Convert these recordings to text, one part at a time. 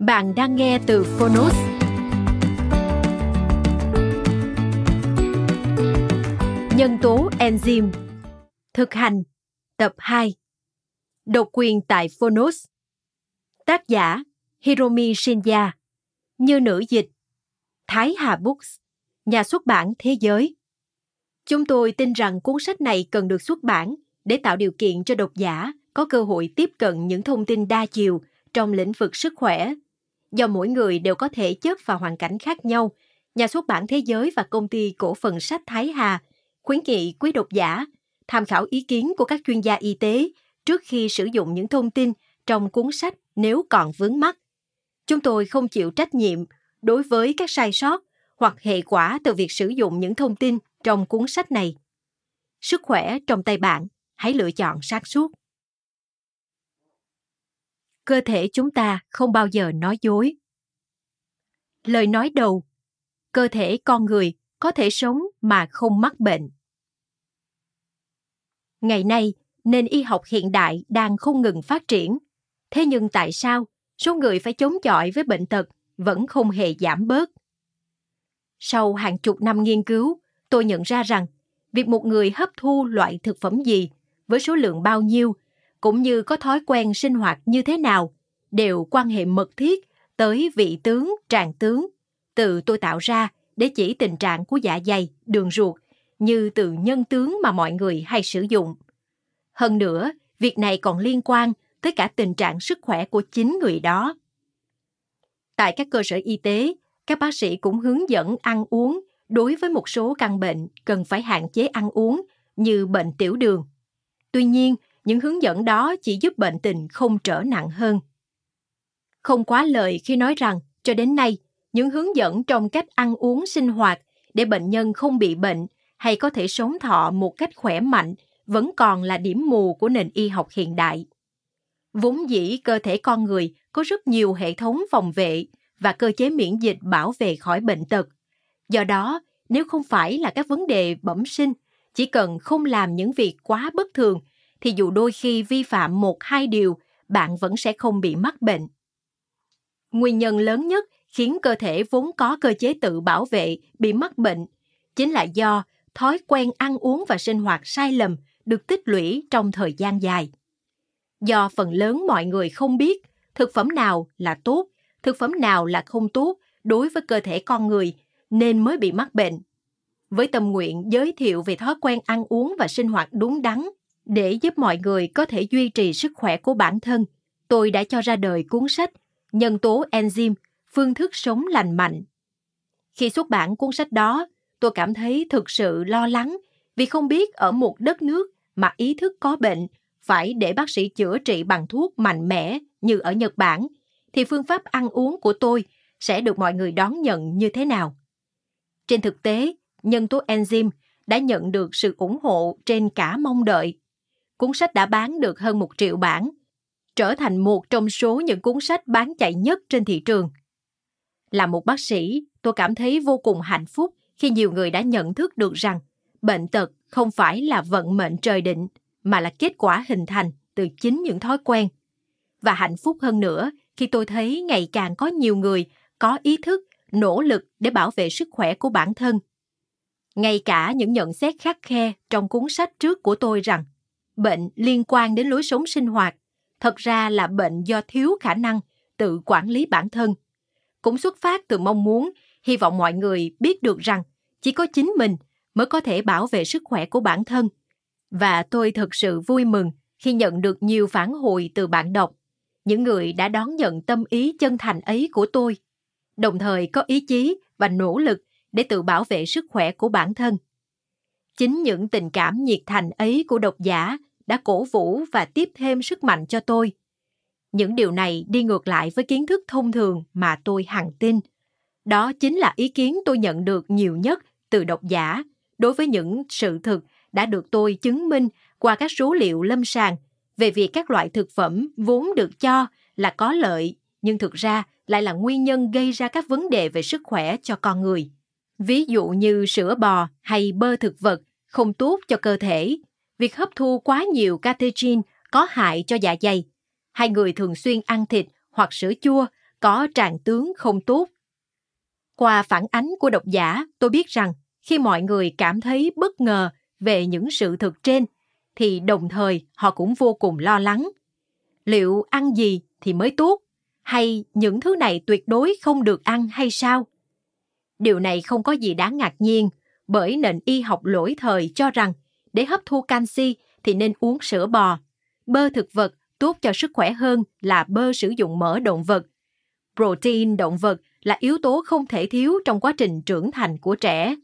Bạn đang nghe từ Phonos. Nhân tố enzyme Thực hành Tập 2 Độc quyền tại Phonos Tác giả Hiromi Shinya Như nữ dịch Thái Hà Books Nhà xuất bản thế giới Chúng tôi tin rằng cuốn sách này cần được xuất bản để tạo điều kiện cho độc giả có cơ hội tiếp cận những thông tin đa chiều trong lĩnh vực sức khỏe, Do mỗi người đều có thể chớp vào hoàn cảnh khác nhau, nhà xuất bản thế giới và công ty cổ phần sách Thái Hà khuyến nghị quý độc giả tham khảo ý kiến của các chuyên gia y tế trước khi sử dụng những thông tin trong cuốn sách nếu còn vướng mắc, Chúng tôi không chịu trách nhiệm đối với các sai sót hoặc hệ quả từ việc sử dụng những thông tin trong cuốn sách này. Sức khỏe trong tay bạn, hãy lựa chọn sáng suốt cơ thể chúng ta không bao giờ nói dối lời nói đầu cơ thể con người có thể sống mà không mắc bệnh ngày nay nền y học hiện đại đang không ngừng phát triển thế nhưng tại sao số người phải chống chọi với bệnh tật vẫn không hề giảm bớt sau hàng chục năm nghiên cứu tôi nhận ra rằng việc một người hấp thu loại thực phẩm gì với số lượng bao nhiêu cũng như có thói quen sinh hoạt như thế nào đều quan hệ mật thiết tới vị tướng tràng tướng từ tôi tạo ra để chỉ tình trạng của dạ dày đường ruột như từ nhân tướng mà mọi người hay sử dụng hơn nữa việc này còn liên quan tới cả tình trạng sức khỏe của chính người đó tại các cơ sở y tế các bác sĩ cũng hướng dẫn ăn uống đối với một số căn bệnh cần phải hạn chế ăn uống như bệnh tiểu đường tuy nhiên những hướng dẫn đó chỉ giúp bệnh tình không trở nặng hơn. Không quá lời khi nói rằng, cho đến nay, những hướng dẫn trong cách ăn uống sinh hoạt để bệnh nhân không bị bệnh hay có thể sống thọ một cách khỏe mạnh vẫn còn là điểm mù của nền y học hiện đại. Vốn dĩ cơ thể con người có rất nhiều hệ thống phòng vệ và cơ chế miễn dịch bảo vệ khỏi bệnh tật. Do đó, nếu không phải là các vấn đề bẩm sinh, chỉ cần không làm những việc quá bất thường thì dù đôi khi vi phạm một hai điều, bạn vẫn sẽ không bị mắc bệnh. Nguyên nhân lớn nhất khiến cơ thể vốn có cơ chế tự bảo vệ bị mắc bệnh chính là do thói quen ăn uống và sinh hoạt sai lầm được tích lũy trong thời gian dài. Do phần lớn mọi người không biết thực phẩm nào là tốt, thực phẩm nào là không tốt đối với cơ thể con người nên mới bị mắc bệnh. Với tâm nguyện giới thiệu về thói quen ăn uống và sinh hoạt đúng đắn để giúp mọi người có thể duy trì sức khỏe của bản thân, tôi đã cho ra đời cuốn sách Nhân tố enzyme, phương thức sống lành mạnh. Khi xuất bản cuốn sách đó, tôi cảm thấy thực sự lo lắng vì không biết ở một đất nước mà ý thức có bệnh phải để bác sĩ chữa trị bằng thuốc mạnh mẽ như ở Nhật Bản thì phương pháp ăn uống của tôi sẽ được mọi người đón nhận như thế nào. Trên thực tế, nhân tố enzyme đã nhận được sự ủng hộ trên cả mong đợi cuốn sách đã bán được hơn một triệu bản, trở thành một trong số những cuốn sách bán chạy nhất trên thị trường. Là một bác sĩ, tôi cảm thấy vô cùng hạnh phúc khi nhiều người đã nhận thức được rằng bệnh tật không phải là vận mệnh trời định mà là kết quả hình thành từ chính những thói quen. Và hạnh phúc hơn nữa khi tôi thấy ngày càng có nhiều người có ý thức, nỗ lực để bảo vệ sức khỏe của bản thân. Ngay cả những nhận xét khắc khe trong cuốn sách trước của tôi rằng bệnh liên quan đến lối sống sinh hoạt thật ra là bệnh do thiếu khả năng tự quản lý bản thân cũng xuất phát từ mong muốn hy vọng mọi người biết được rằng chỉ có chính mình mới có thể bảo vệ sức khỏe của bản thân và tôi thật sự vui mừng khi nhận được nhiều phản hồi từ bạn đọc những người đã đón nhận tâm ý chân thành ấy của tôi đồng thời có ý chí và nỗ lực để tự bảo vệ sức khỏe của bản thân chính những tình cảm nhiệt thành ấy của độc giả đã cổ vũ và tiếp thêm sức mạnh cho tôi. Những điều này đi ngược lại với kiến thức thông thường mà tôi hằng tin. Đó chính là ý kiến tôi nhận được nhiều nhất từ độc giả đối với những sự thực đã được tôi chứng minh qua các số liệu lâm sàng về việc các loại thực phẩm vốn được cho là có lợi nhưng thực ra lại là nguyên nhân gây ra các vấn đề về sức khỏe cho con người. Ví dụ như sữa bò hay bơ thực vật không tốt cho cơ thể việc hấp thu quá nhiều catechin có hại cho dạ dày. Hai người thường xuyên ăn thịt hoặc sữa chua có trạng tướng không tốt. Qua phản ánh của độc giả, tôi biết rằng khi mọi người cảm thấy bất ngờ về những sự thực trên thì đồng thời họ cũng vô cùng lo lắng. Liệu ăn gì thì mới tốt hay những thứ này tuyệt đối không được ăn hay sao? Điều này không có gì đáng ngạc nhiên bởi nền y học lỗi thời cho rằng để hấp thu canxi thì nên uống sữa bò. Bơ thực vật tốt cho sức khỏe hơn là bơ sử dụng mỡ động vật. Protein động vật là yếu tố không thể thiếu trong quá trình trưởng thành của trẻ.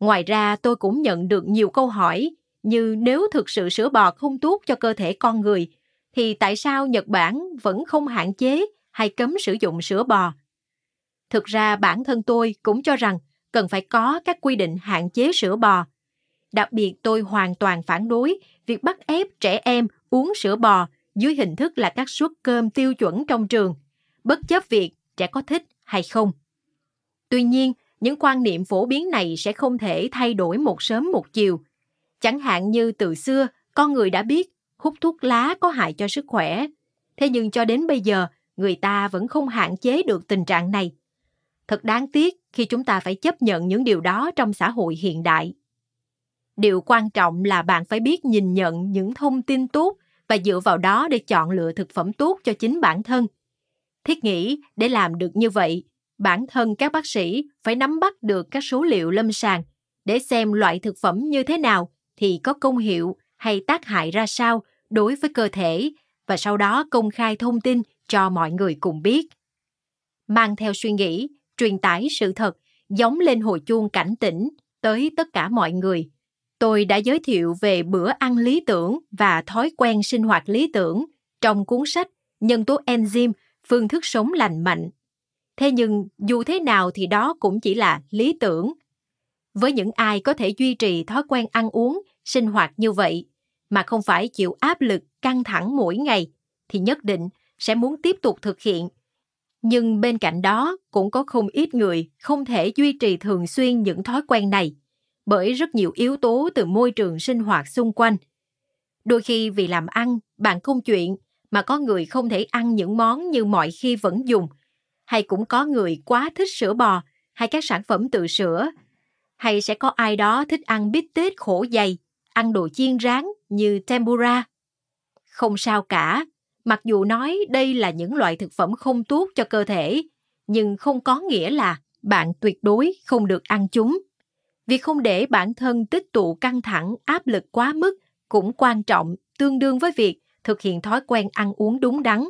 Ngoài ra, tôi cũng nhận được nhiều câu hỏi như nếu thực sự sữa bò không tốt cho cơ thể con người thì tại sao Nhật Bản vẫn không hạn chế hay cấm sử dụng sữa bò? Thực ra bản thân tôi cũng cho rằng cần phải có các quy định hạn chế sữa bò Đặc biệt tôi hoàn toàn phản đối việc bắt ép trẻ em uống sữa bò dưới hình thức là các suất cơm tiêu chuẩn trong trường, bất chấp việc trẻ có thích hay không. Tuy nhiên, những quan niệm phổ biến này sẽ không thể thay đổi một sớm một chiều. Chẳng hạn như từ xưa, con người đã biết hút thuốc lá có hại cho sức khỏe. Thế nhưng cho đến bây giờ, người ta vẫn không hạn chế được tình trạng này. Thật đáng tiếc khi chúng ta phải chấp nhận những điều đó trong xã hội hiện đại điều quan trọng là bạn phải biết nhìn nhận những thông tin tốt và dựa vào đó để chọn lựa thực phẩm tốt cho chính bản thân thiết nghĩ để làm được như vậy bản thân các bác sĩ phải nắm bắt được các số liệu lâm sàng để xem loại thực phẩm như thế nào thì có công hiệu hay tác hại ra sao đối với cơ thể và sau đó công khai thông tin cho mọi người cùng biết mang theo suy nghĩ truyền tải sự thật giống lên hồi chuông cảnh tỉnh tới tất cả mọi người tôi đã giới thiệu về bữa ăn lý tưởng và thói quen sinh hoạt lý tưởng trong cuốn sách Nhân tố enzyme, phương thức sống lành mạnh. Thế nhưng dù thế nào thì đó cũng chỉ là lý tưởng. Với những ai có thể duy trì thói quen ăn uống, sinh hoạt như vậy mà không phải chịu áp lực căng thẳng mỗi ngày thì nhất định sẽ muốn tiếp tục thực hiện. Nhưng bên cạnh đó cũng có không ít người không thể duy trì thường xuyên những thói quen này bởi rất nhiều yếu tố từ môi trường sinh hoạt xung quanh. Đôi khi vì làm ăn, bạn không chuyện mà có người không thể ăn những món như mọi khi vẫn dùng, hay cũng có người quá thích sữa bò hay các sản phẩm từ sữa, hay sẽ có ai đó thích ăn bít tết khổ dày, ăn đồ chiên rán như tempura. Không sao cả, mặc dù nói đây là những loại thực phẩm không tốt cho cơ thể, nhưng không có nghĩa là bạn tuyệt đối không được ăn chúng việc không để bản thân tích tụ căng thẳng áp lực quá mức cũng quan trọng tương đương với việc thực hiện thói quen ăn uống đúng đắn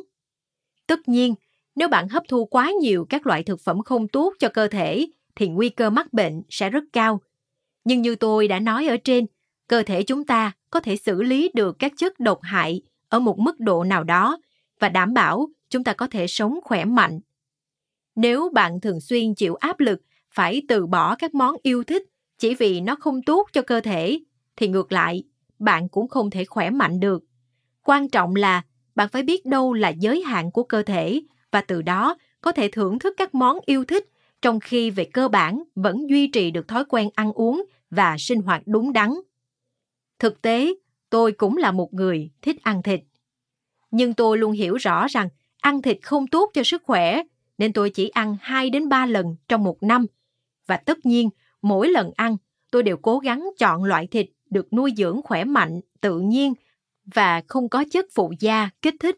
tất nhiên nếu bạn hấp thu quá nhiều các loại thực phẩm không tốt cho cơ thể thì nguy cơ mắc bệnh sẽ rất cao nhưng như tôi đã nói ở trên cơ thể chúng ta có thể xử lý được các chất độc hại ở một mức độ nào đó và đảm bảo chúng ta có thể sống khỏe mạnh nếu bạn thường xuyên chịu áp lực phải từ bỏ các món yêu thích chỉ vì nó không tốt cho cơ thể thì ngược lại bạn cũng không thể khỏe mạnh được quan trọng là bạn phải biết đâu là giới hạn của cơ thể và từ đó có thể thưởng thức các món yêu thích trong khi về cơ bản vẫn duy trì được thói quen ăn uống và sinh hoạt đúng đắn thực tế tôi cũng là một người thích ăn thịt nhưng tôi luôn hiểu rõ rằng ăn thịt không tốt cho sức khỏe nên tôi chỉ ăn 2 đến 3 lần trong một năm. Và tất nhiên, Mỗi lần ăn, tôi đều cố gắng chọn loại thịt được nuôi dưỡng khỏe mạnh, tự nhiên và không có chất phụ gia, kích thích.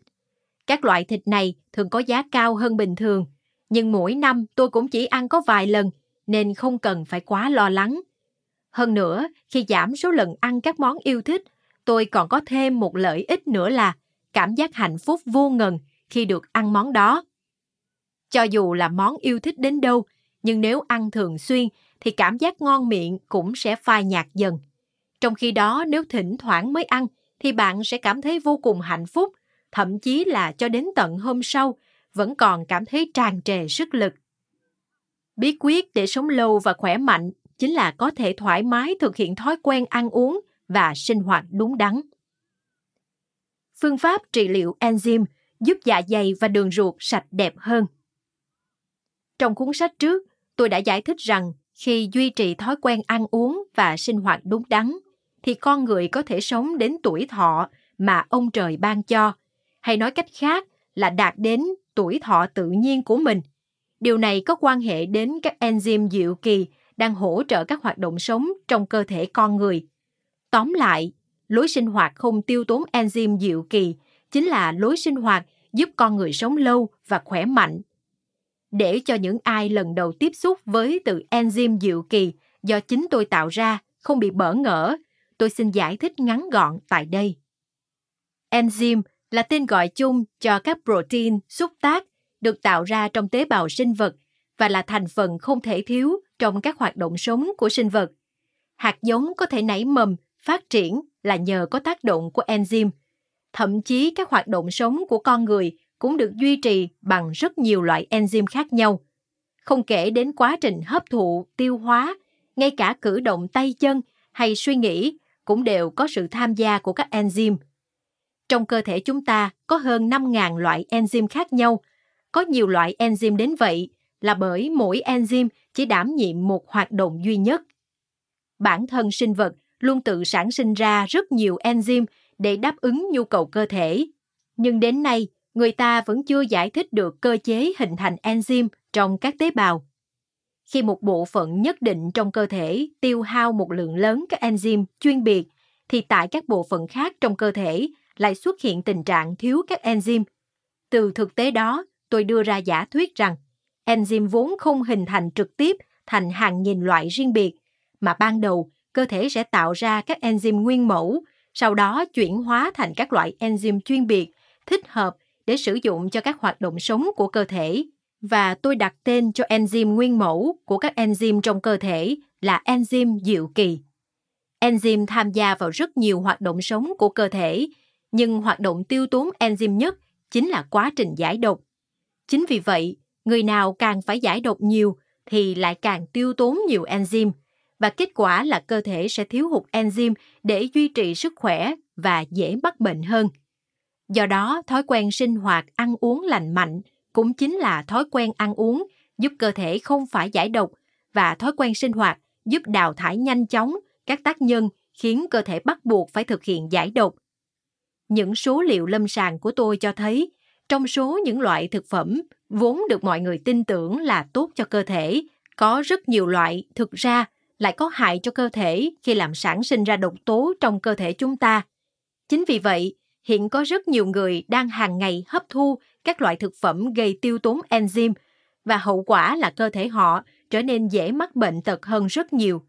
Các loại thịt này thường có giá cao hơn bình thường, nhưng mỗi năm tôi cũng chỉ ăn có vài lần nên không cần phải quá lo lắng. Hơn nữa, khi giảm số lần ăn các món yêu thích, tôi còn có thêm một lợi ích nữa là cảm giác hạnh phúc vô ngần khi được ăn món đó. Cho dù là món yêu thích đến đâu, nhưng nếu ăn thường xuyên thì cảm giác ngon miệng cũng sẽ phai nhạt dần. Trong khi đó nếu thỉnh thoảng mới ăn thì bạn sẽ cảm thấy vô cùng hạnh phúc, thậm chí là cho đến tận hôm sau vẫn còn cảm thấy tràn trề sức lực. Bí quyết để sống lâu và khỏe mạnh chính là có thể thoải mái thực hiện thói quen ăn uống và sinh hoạt đúng đắn. Phương pháp trị liệu enzyme giúp dạ dày và đường ruột sạch đẹp hơn. Trong cuốn sách trước, tôi đã giải thích rằng khi duy trì thói quen ăn uống và sinh hoạt đúng đắn thì con người có thể sống đến tuổi thọ mà ông trời ban cho hay nói cách khác là đạt đến tuổi thọ tự nhiên của mình điều này có quan hệ đến các enzyme diệu kỳ đang hỗ trợ các hoạt động sống trong cơ thể con người tóm lại lối sinh hoạt không tiêu tốn enzyme diệu kỳ chính là lối sinh hoạt giúp con người sống lâu và khỏe mạnh để cho những ai lần đầu tiếp xúc với từ enzyme diệu kỳ do chính tôi tạo ra không bị bỡ ngỡ, tôi xin giải thích ngắn gọn tại đây. Enzyme là tên gọi chung cho các protein xúc tác được tạo ra trong tế bào sinh vật và là thành phần không thể thiếu trong các hoạt động sống của sinh vật. Hạt giống có thể nảy mầm, phát triển là nhờ có tác động của enzyme. Thậm chí các hoạt động sống của con người cũng được duy trì bằng rất nhiều loại enzyme khác nhau. Không kể đến quá trình hấp thụ, tiêu hóa, ngay cả cử động tay chân hay suy nghĩ cũng đều có sự tham gia của các enzyme. Trong cơ thể chúng ta có hơn 5.000 loại enzyme khác nhau. Có nhiều loại enzyme đến vậy là bởi mỗi enzyme chỉ đảm nhiệm một hoạt động duy nhất. Bản thân sinh vật luôn tự sản sinh ra rất nhiều enzyme để đáp ứng nhu cầu cơ thể. Nhưng đến nay, người ta vẫn chưa giải thích được cơ chế hình thành enzyme trong các tế bào. Khi một bộ phận nhất định trong cơ thể tiêu hao một lượng lớn các enzyme chuyên biệt, thì tại các bộ phận khác trong cơ thể lại xuất hiện tình trạng thiếu các enzyme. Từ thực tế đó, tôi đưa ra giả thuyết rằng enzyme vốn không hình thành trực tiếp thành hàng nghìn loại riêng biệt, mà ban đầu cơ thể sẽ tạo ra các enzyme nguyên mẫu, sau đó chuyển hóa thành các loại enzyme chuyên biệt thích hợp để sử dụng cho các hoạt động sống của cơ thể và tôi đặt tên cho enzyme nguyên mẫu của các enzyme trong cơ thể là enzyme diệu kỳ. Enzyme tham gia vào rất nhiều hoạt động sống của cơ thể, nhưng hoạt động tiêu tốn enzyme nhất chính là quá trình giải độc. Chính vì vậy, người nào càng phải giải độc nhiều thì lại càng tiêu tốn nhiều enzyme và kết quả là cơ thể sẽ thiếu hụt enzyme để duy trì sức khỏe và dễ mắc bệnh hơn. Do đó, thói quen sinh hoạt ăn uống lành mạnh cũng chính là thói quen ăn uống giúp cơ thể không phải giải độc và thói quen sinh hoạt giúp đào thải nhanh chóng các tác nhân khiến cơ thể bắt buộc phải thực hiện giải độc. Những số liệu lâm sàng của tôi cho thấy, trong số những loại thực phẩm vốn được mọi người tin tưởng là tốt cho cơ thể, có rất nhiều loại thực ra lại có hại cho cơ thể khi làm sản sinh ra độc tố trong cơ thể chúng ta. Chính vì vậy, hiện có rất nhiều người đang hàng ngày hấp thu các loại thực phẩm gây tiêu tốn enzyme và hậu quả là cơ thể họ trở nên dễ mắc bệnh tật hơn rất nhiều.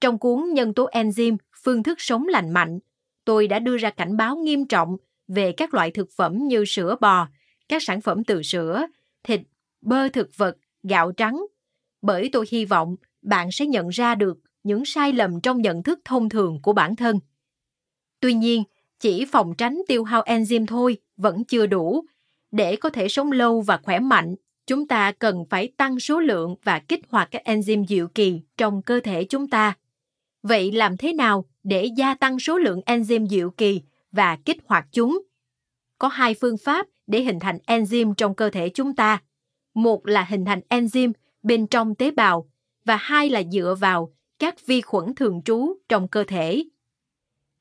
Trong cuốn Nhân tố enzyme, phương thức sống lành mạnh, tôi đã đưa ra cảnh báo nghiêm trọng về các loại thực phẩm như sữa bò, các sản phẩm từ sữa, thịt, bơ thực vật, gạo trắng, bởi tôi hy vọng bạn sẽ nhận ra được những sai lầm trong nhận thức thông thường của bản thân. Tuy nhiên, chỉ phòng tránh tiêu hao enzyme thôi vẫn chưa đủ. Để có thể sống lâu và khỏe mạnh, chúng ta cần phải tăng số lượng và kích hoạt các enzyme diệu kỳ trong cơ thể chúng ta. Vậy làm thế nào để gia tăng số lượng enzyme diệu kỳ và kích hoạt chúng? Có hai phương pháp để hình thành enzyme trong cơ thể chúng ta. Một là hình thành enzyme bên trong tế bào và hai là dựa vào các vi khuẩn thường trú trong cơ thể.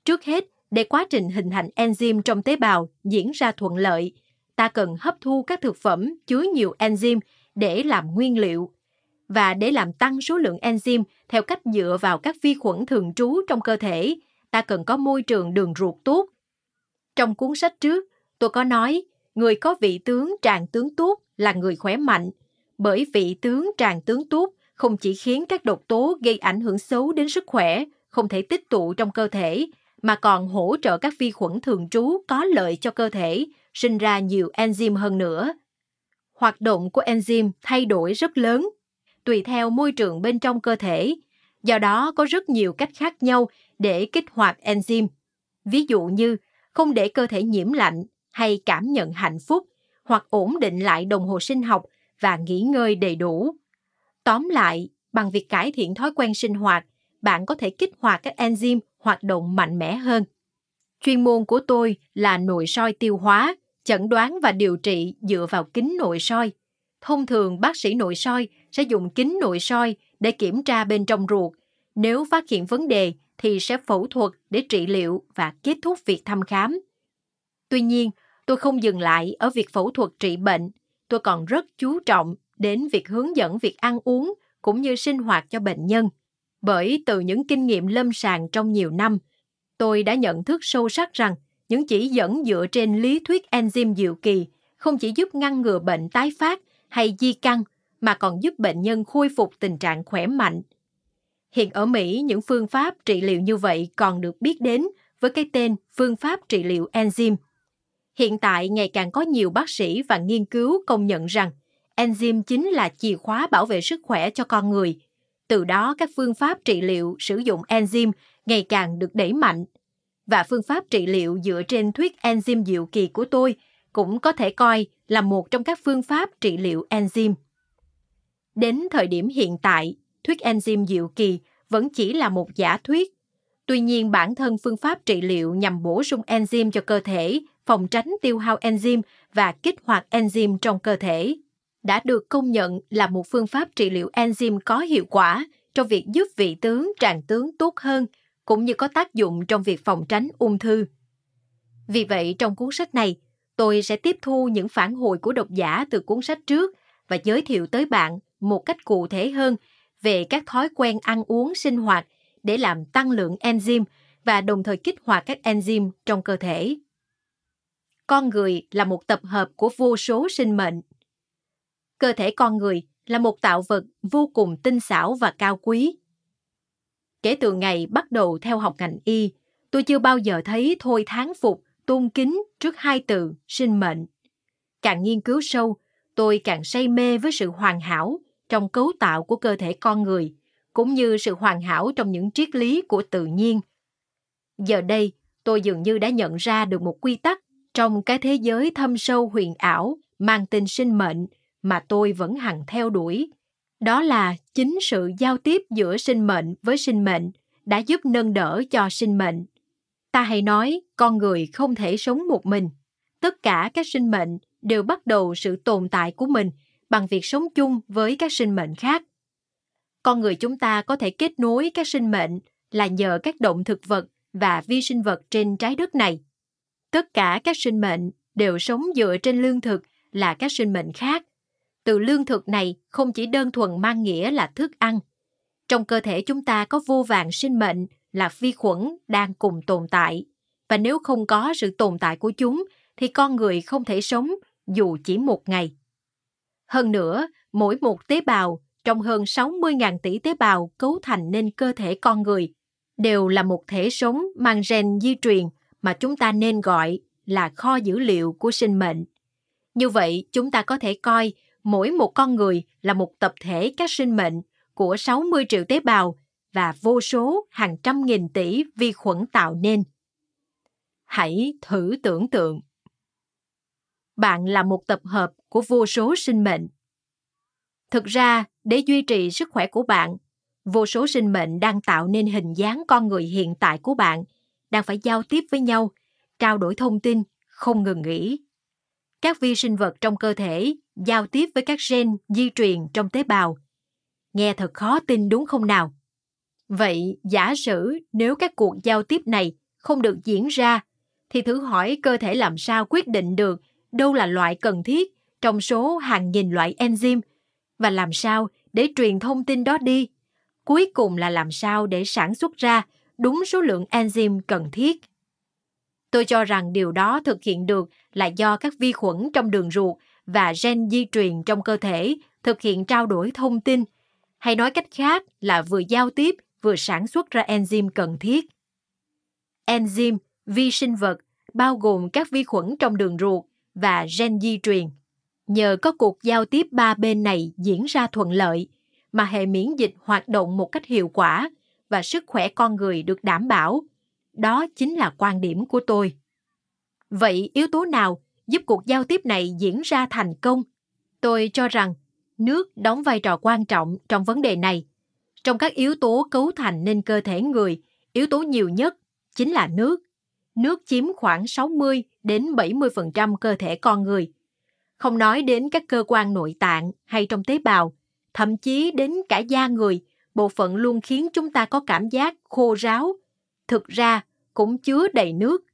Trước hết, để quá trình hình thành enzyme trong tế bào diễn ra thuận lợi, ta cần hấp thu các thực phẩm chứa nhiều enzyme để làm nguyên liệu và để làm tăng số lượng enzyme theo cách dựa vào các vi khuẩn thường trú trong cơ thể, ta cần có môi trường đường ruột tốt. Trong cuốn sách trước, tôi có nói người có vị tướng tràng tướng tốt là người khỏe mạnh, bởi vị tướng tràng tướng tốt không chỉ khiến các độc tố gây ảnh hưởng xấu đến sức khỏe, không thể tích tụ trong cơ thể, mà còn hỗ trợ các vi khuẩn thường trú có lợi cho cơ thể, sinh ra nhiều enzyme hơn nữa. Hoạt động của enzyme thay đổi rất lớn, tùy theo môi trường bên trong cơ thể, do đó có rất nhiều cách khác nhau để kích hoạt enzyme. Ví dụ như không để cơ thể nhiễm lạnh hay cảm nhận hạnh phúc hoặc ổn định lại đồng hồ sinh học và nghỉ ngơi đầy đủ. Tóm lại, bằng việc cải thiện thói quen sinh hoạt, bạn có thể kích hoạt các enzyme hoạt động mạnh mẽ hơn. Chuyên môn của tôi là nội soi tiêu hóa, chẩn đoán và điều trị dựa vào kính nội soi. Thông thường bác sĩ nội soi sẽ dùng kính nội soi để kiểm tra bên trong ruột. Nếu phát hiện vấn đề thì sẽ phẫu thuật để trị liệu và kết thúc việc thăm khám. Tuy nhiên, tôi không dừng lại ở việc phẫu thuật trị bệnh, tôi còn rất chú trọng đến việc hướng dẫn việc ăn uống cũng như sinh hoạt cho bệnh nhân bởi từ những kinh nghiệm lâm sàng trong nhiều năm, tôi đã nhận thức sâu sắc rằng những chỉ dẫn dựa trên lý thuyết enzyme diệu kỳ không chỉ giúp ngăn ngừa bệnh tái phát hay di căn mà còn giúp bệnh nhân khôi phục tình trạng khỏe mạnh. Hiện ở Mỹ, những phương pháp trị liệu như vậy còn được biết đến với cái tên phương pháp trị liệu enzyme. Hiện tại, ngày càng có nhiều bác sĩ và nghiên cứu công nhận rằng enzyme chính là chìa khóa bảo vệ sức khỏe cho con người – từ đó các phương pháp trị liệu sử dụng enzyme ngày càng được đẩy mạnh. Và phương pháp trị liệu dựa trên thuyết enzyme diệu kỳ của tôi cũng có thể coi là một trong các phương pháp trị liệu enzyme. Đến thời điểm hiện tại, thuyết enzyme diệu kỳ vẫn chỉ là một giả thuyết. Tuy nhiên bản thân phương pháp trị liệu nhằm bổ sung enzyme cho cơ thể, phòng tránh tiêu hao enzyme và kích hoạt enzyme trong cơ thể đã được công nhận là một phương pháp trị liệu enzyme có hiệu quả trong việc giúp vị tướng tràng tướng tốt hơn, cũng như có tác dụng trong việc phòng tránh ung thư. Vì vậy, trong cuốn sách này, tôi sẽ tiếp thu những phản hồi của độc giả từ cuốn sách trước và giới thiệu tới bạn một cách cụ thể hơn về các thói quen ăn uống sinh hoạt để làm tăng lượng enzyme và đồng thời kích hoạt các enzyme trong cơ thể. Con người là một tập hợp của vô số sinh mệnh cơ thể con người là một tạo vật vô cùng tinh xảo và cao quý. Kể từ ngày bắt đầu theo học ngành y, tôi chưa bao giờ thấy thôi tháng phục, tôn kính trước hai từ sinh mệnh. Càng nghiên cứu sâu, tôi càng say mê với sự hoàn hảo trong cấu tạo của cơ thể con người, cũng như sự hoàn hảo trong những triết lý của tự nhiên. Giờ đây, tôi dường như đã nhận ra được một quy tắc trong cái thế giới thâm sâu huyền ảo mang tên sinh mệnh mà tôi vẫn hằng theo đuổi đó là chính sự giao tiếp giữa sinh mệnh với sinh mệnh đã giúp nâng đỡ cho sinh mệnh ta hay nói con người không thể sống một mình tất cả các sinh mệnh đều bắt đầu sự tồn tại của mình bằng việc sống chung với các sinh mệnh khác con người chúng ta có thể kết nối các sinh mệnh là nhờ các động thực vật và vi sinh vật trên trái đất này tất cả các sinh mệnh đều sống dựa trên lương thực là các sinh mệnh khác từ lương thực này không chỉ đơn thuần mang nghĩa là thức ăn. Trong cơ thể chúng ta có vô vàng sinh mệnh là vi khuẩn đang cùng tồn tại. Và nếu không có sự tồn tại của chúng, thì con người không thể sống dù chỉ một ngày. Hơn nữa, mỗi một tế bào trong hơn 60.000 tỷ tế bào cấu thành nên cơ thể con người đều là một thể sống mang gen di truyền mà chúng ta nên gọi là kho dữ liệu của sinh mệnh. Như vậy, chúng ta có thể coi mỗi một con người là một tập thể các sinh mệnh của 60 triệu tế bào và vô số hàng trăm nghìn tỷ vi khuẩn tạo nên. Hãy thử tưởng tượng. Bạn là một tập hợp của vô số sinh mệnh. Thực ra, để duy trì sức khỏe của bạn, vô số sinh mệnh đang tạo nên hình dáng con người hiện tại của bạn, đang phải giao tiếp với nhau, trao đổi thông tin, không ngừng nghỉ. Các vi sinh vật trong cơ thể giao tiếp với các gen di truyền trong tế bào. Nghe thật khó tin đúng không nào? Vậy, giả sử nếu các cuộc giao tiếp này không được diễn ra, thì thử hỏi cơ thể làm sao quyết định được đâu là loại cần thiết trong số hàng nghìn loại enzyme và làm sao để truyền thông tin đó đi. Cuối cùng là làm sao để sản xuất ra đúng số lượng enzyme cần thiết. Tôi cho rằng điều đó thực hiện được là do các vi khuẩn trong đường ruột và gen di truyền trong cơ thể thực hiện trao đổi thông tin hay nói cách khác là vừa giao tiếp vừa sản xuất ra enzyme cần thiết enzyme vi sinh vật bao gồm các vi khuẩn trong đường ruột và gen di truyền nhờ có cuộc giao tiếp ba bên này diễn ra thuận lợi mà hệ miễn dịch hoạt động một cách hiệu quả và sức khỏe con người được đảm bảo đó chính là quan điểm của tôi vậy yếu tố nào giúp cuộc giao tiếp này diễn ra thành công. Tôi cho rằng nước đóng vai trò quan trọng trong vấn đề này. Trong các yếu tố cấu thành nên cơ thể người, yếu tố nhiều nhất chính là nước. Nước chiếm khoảng 60 đến 70% cơ thể con người. Không nói đến các cơ quan nội tạng hay trong tế bào, thậm chí đến cả da người, bộ phận luôn khiến chúng ta có cảm giác khô ráo. Thực ra, cũng chứa đầy nước.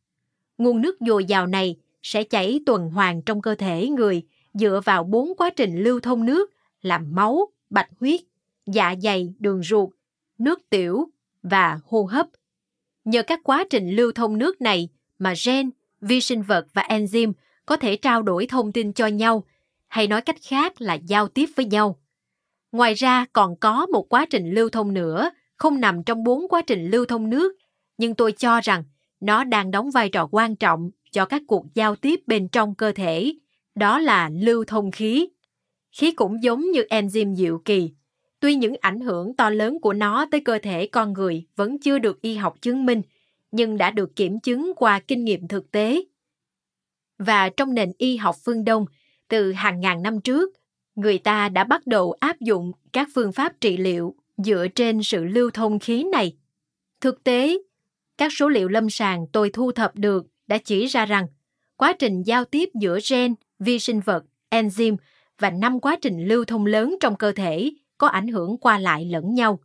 Nguồn nước dồi dào này sẽ chảy tuần hoàn trong cơ thể người dựa vào bốn quá trình lưu thông nước làm máu, bạch huyết, dạ dày, đường ruột, nước tiểu và hô hấp. Nhờ các quá trình lưu thông nước này mà gen, vi sinh vật và enzyme có thể trao đổi thông tin cho nhau, hay nói cách khác là giao tiếp với nhau. Ngoài ra còn có một quá trình lưu thông nữa, không nằm trong bốn quá trình lưu thông nước, nhưng tôi cho rằng nó đang đóng vai trò quan trọng cho các cuộc giao tiếp bên trong cơ thể, đó là lưu thông khí. Khí cũng giống như enzyme diệu kỳ. Tuy những ảnh hưởng to lớn của nó tới cơ thể con người vẫn chưa được y học chứng minh, nhưng đã được kiểm chứng qua kinh nghiệm thực tế. Và trong nền y học phương Đông, từ hàng ngàn năm trước, người ta đã bắt đầu áp dụng các phương pháp trị liệu dựa trên sự lưu thông khí này. Thực tế, các số liệu lâm sàng tôi thu thập được đã chỉ ra rằng quá trình giao tiếp giữa gen, vi sinh vật, enzyme và năm quá trình lưu thông lớn trong cơ thể có ảnh hưởng qua lại lẫn nhau.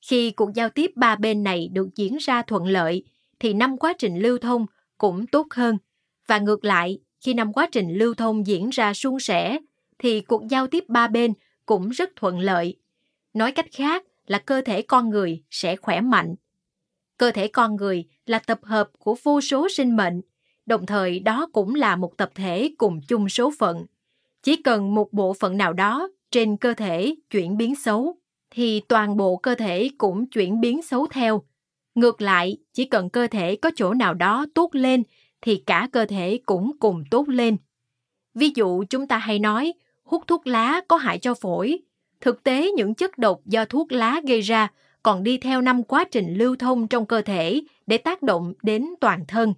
Khi cuộc giao tiếp ba bên này được diễn ra thuận lợi thì năm quá trình lưu thông cũng tốt hơn và ngược lại, khi năm quá trình lưu thông diễn ra suôn sẻ thì cuộc giao tiếp ba bên cũng rất thuận lợi. Nói cách khác là cơ thể con người sẽ khỏe mạnh Cơ thể con người là tập hợp của vô số sinh mệnh, đồng thời đó cũng là một tập thể cùng chung số phận. Chỉ cần một bộ phận nào đó trên cơ thể chuyển biến xấu, thì toàn bộ cơ thể cũng chuyển biến xấu theo. Ngược lại, chỉ cần cơ thể có chỗ nào đó tốt lên, thì cả cơ thể cũng cùng tốt lên. Ví dụ chúng ta hay nói hút thuốc lá có hại cho phổi. Thực tế những chất độc do thuốc lá gây ra còn đi theo năm quá trình lưu thông trong cơ thể để tác động đến toàn thân.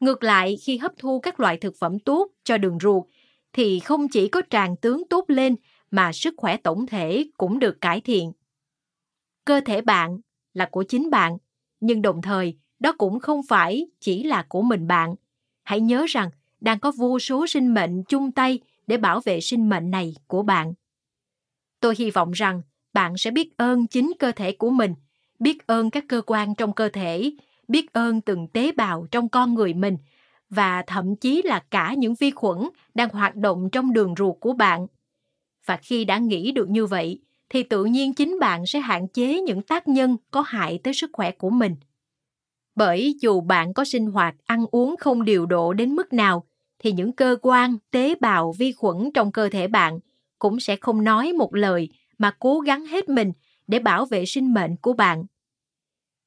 Ngược lại, khi hấp thu các loại thực phẩm tốt cho đường ruột, thì không chỉ có tràng tướng tốt lên mà sức khỏe tổng thể cũng được cải thiện. Cơ thể bạn là của chính bạn, nhưng đồng thời đó cũng không phải chỉ là của mình bạn. Hãy nhớ rằng đang có vô số sinh mệnh chung tay để bảo vệ sinh mệnh này của bạn. Tôi hy vọng rằng bạn sẽ biết ơn chính cơ thể của mình biết ơn các cơ quan trong cơ thể biết ơn từng tế bào trong con người mình và thậm chí là cả những vi khuẩn đang hoạt động trong đường ruột của bạn và khi đã nghĩ được như vậy thì tự nhiên chính bạn sẽ hạn chế những tác nhân có hại tới sức khỏe của mình bởi dù bạn có sinh hoạt ăn uống không điều độ đến mức nào thì những cơ quan tế bào vi khuẩn trong cơ thể bạn cũng sẽ không nói một lời mà cố gắng hết mình để bảo vệ sinh mệnh của bạn.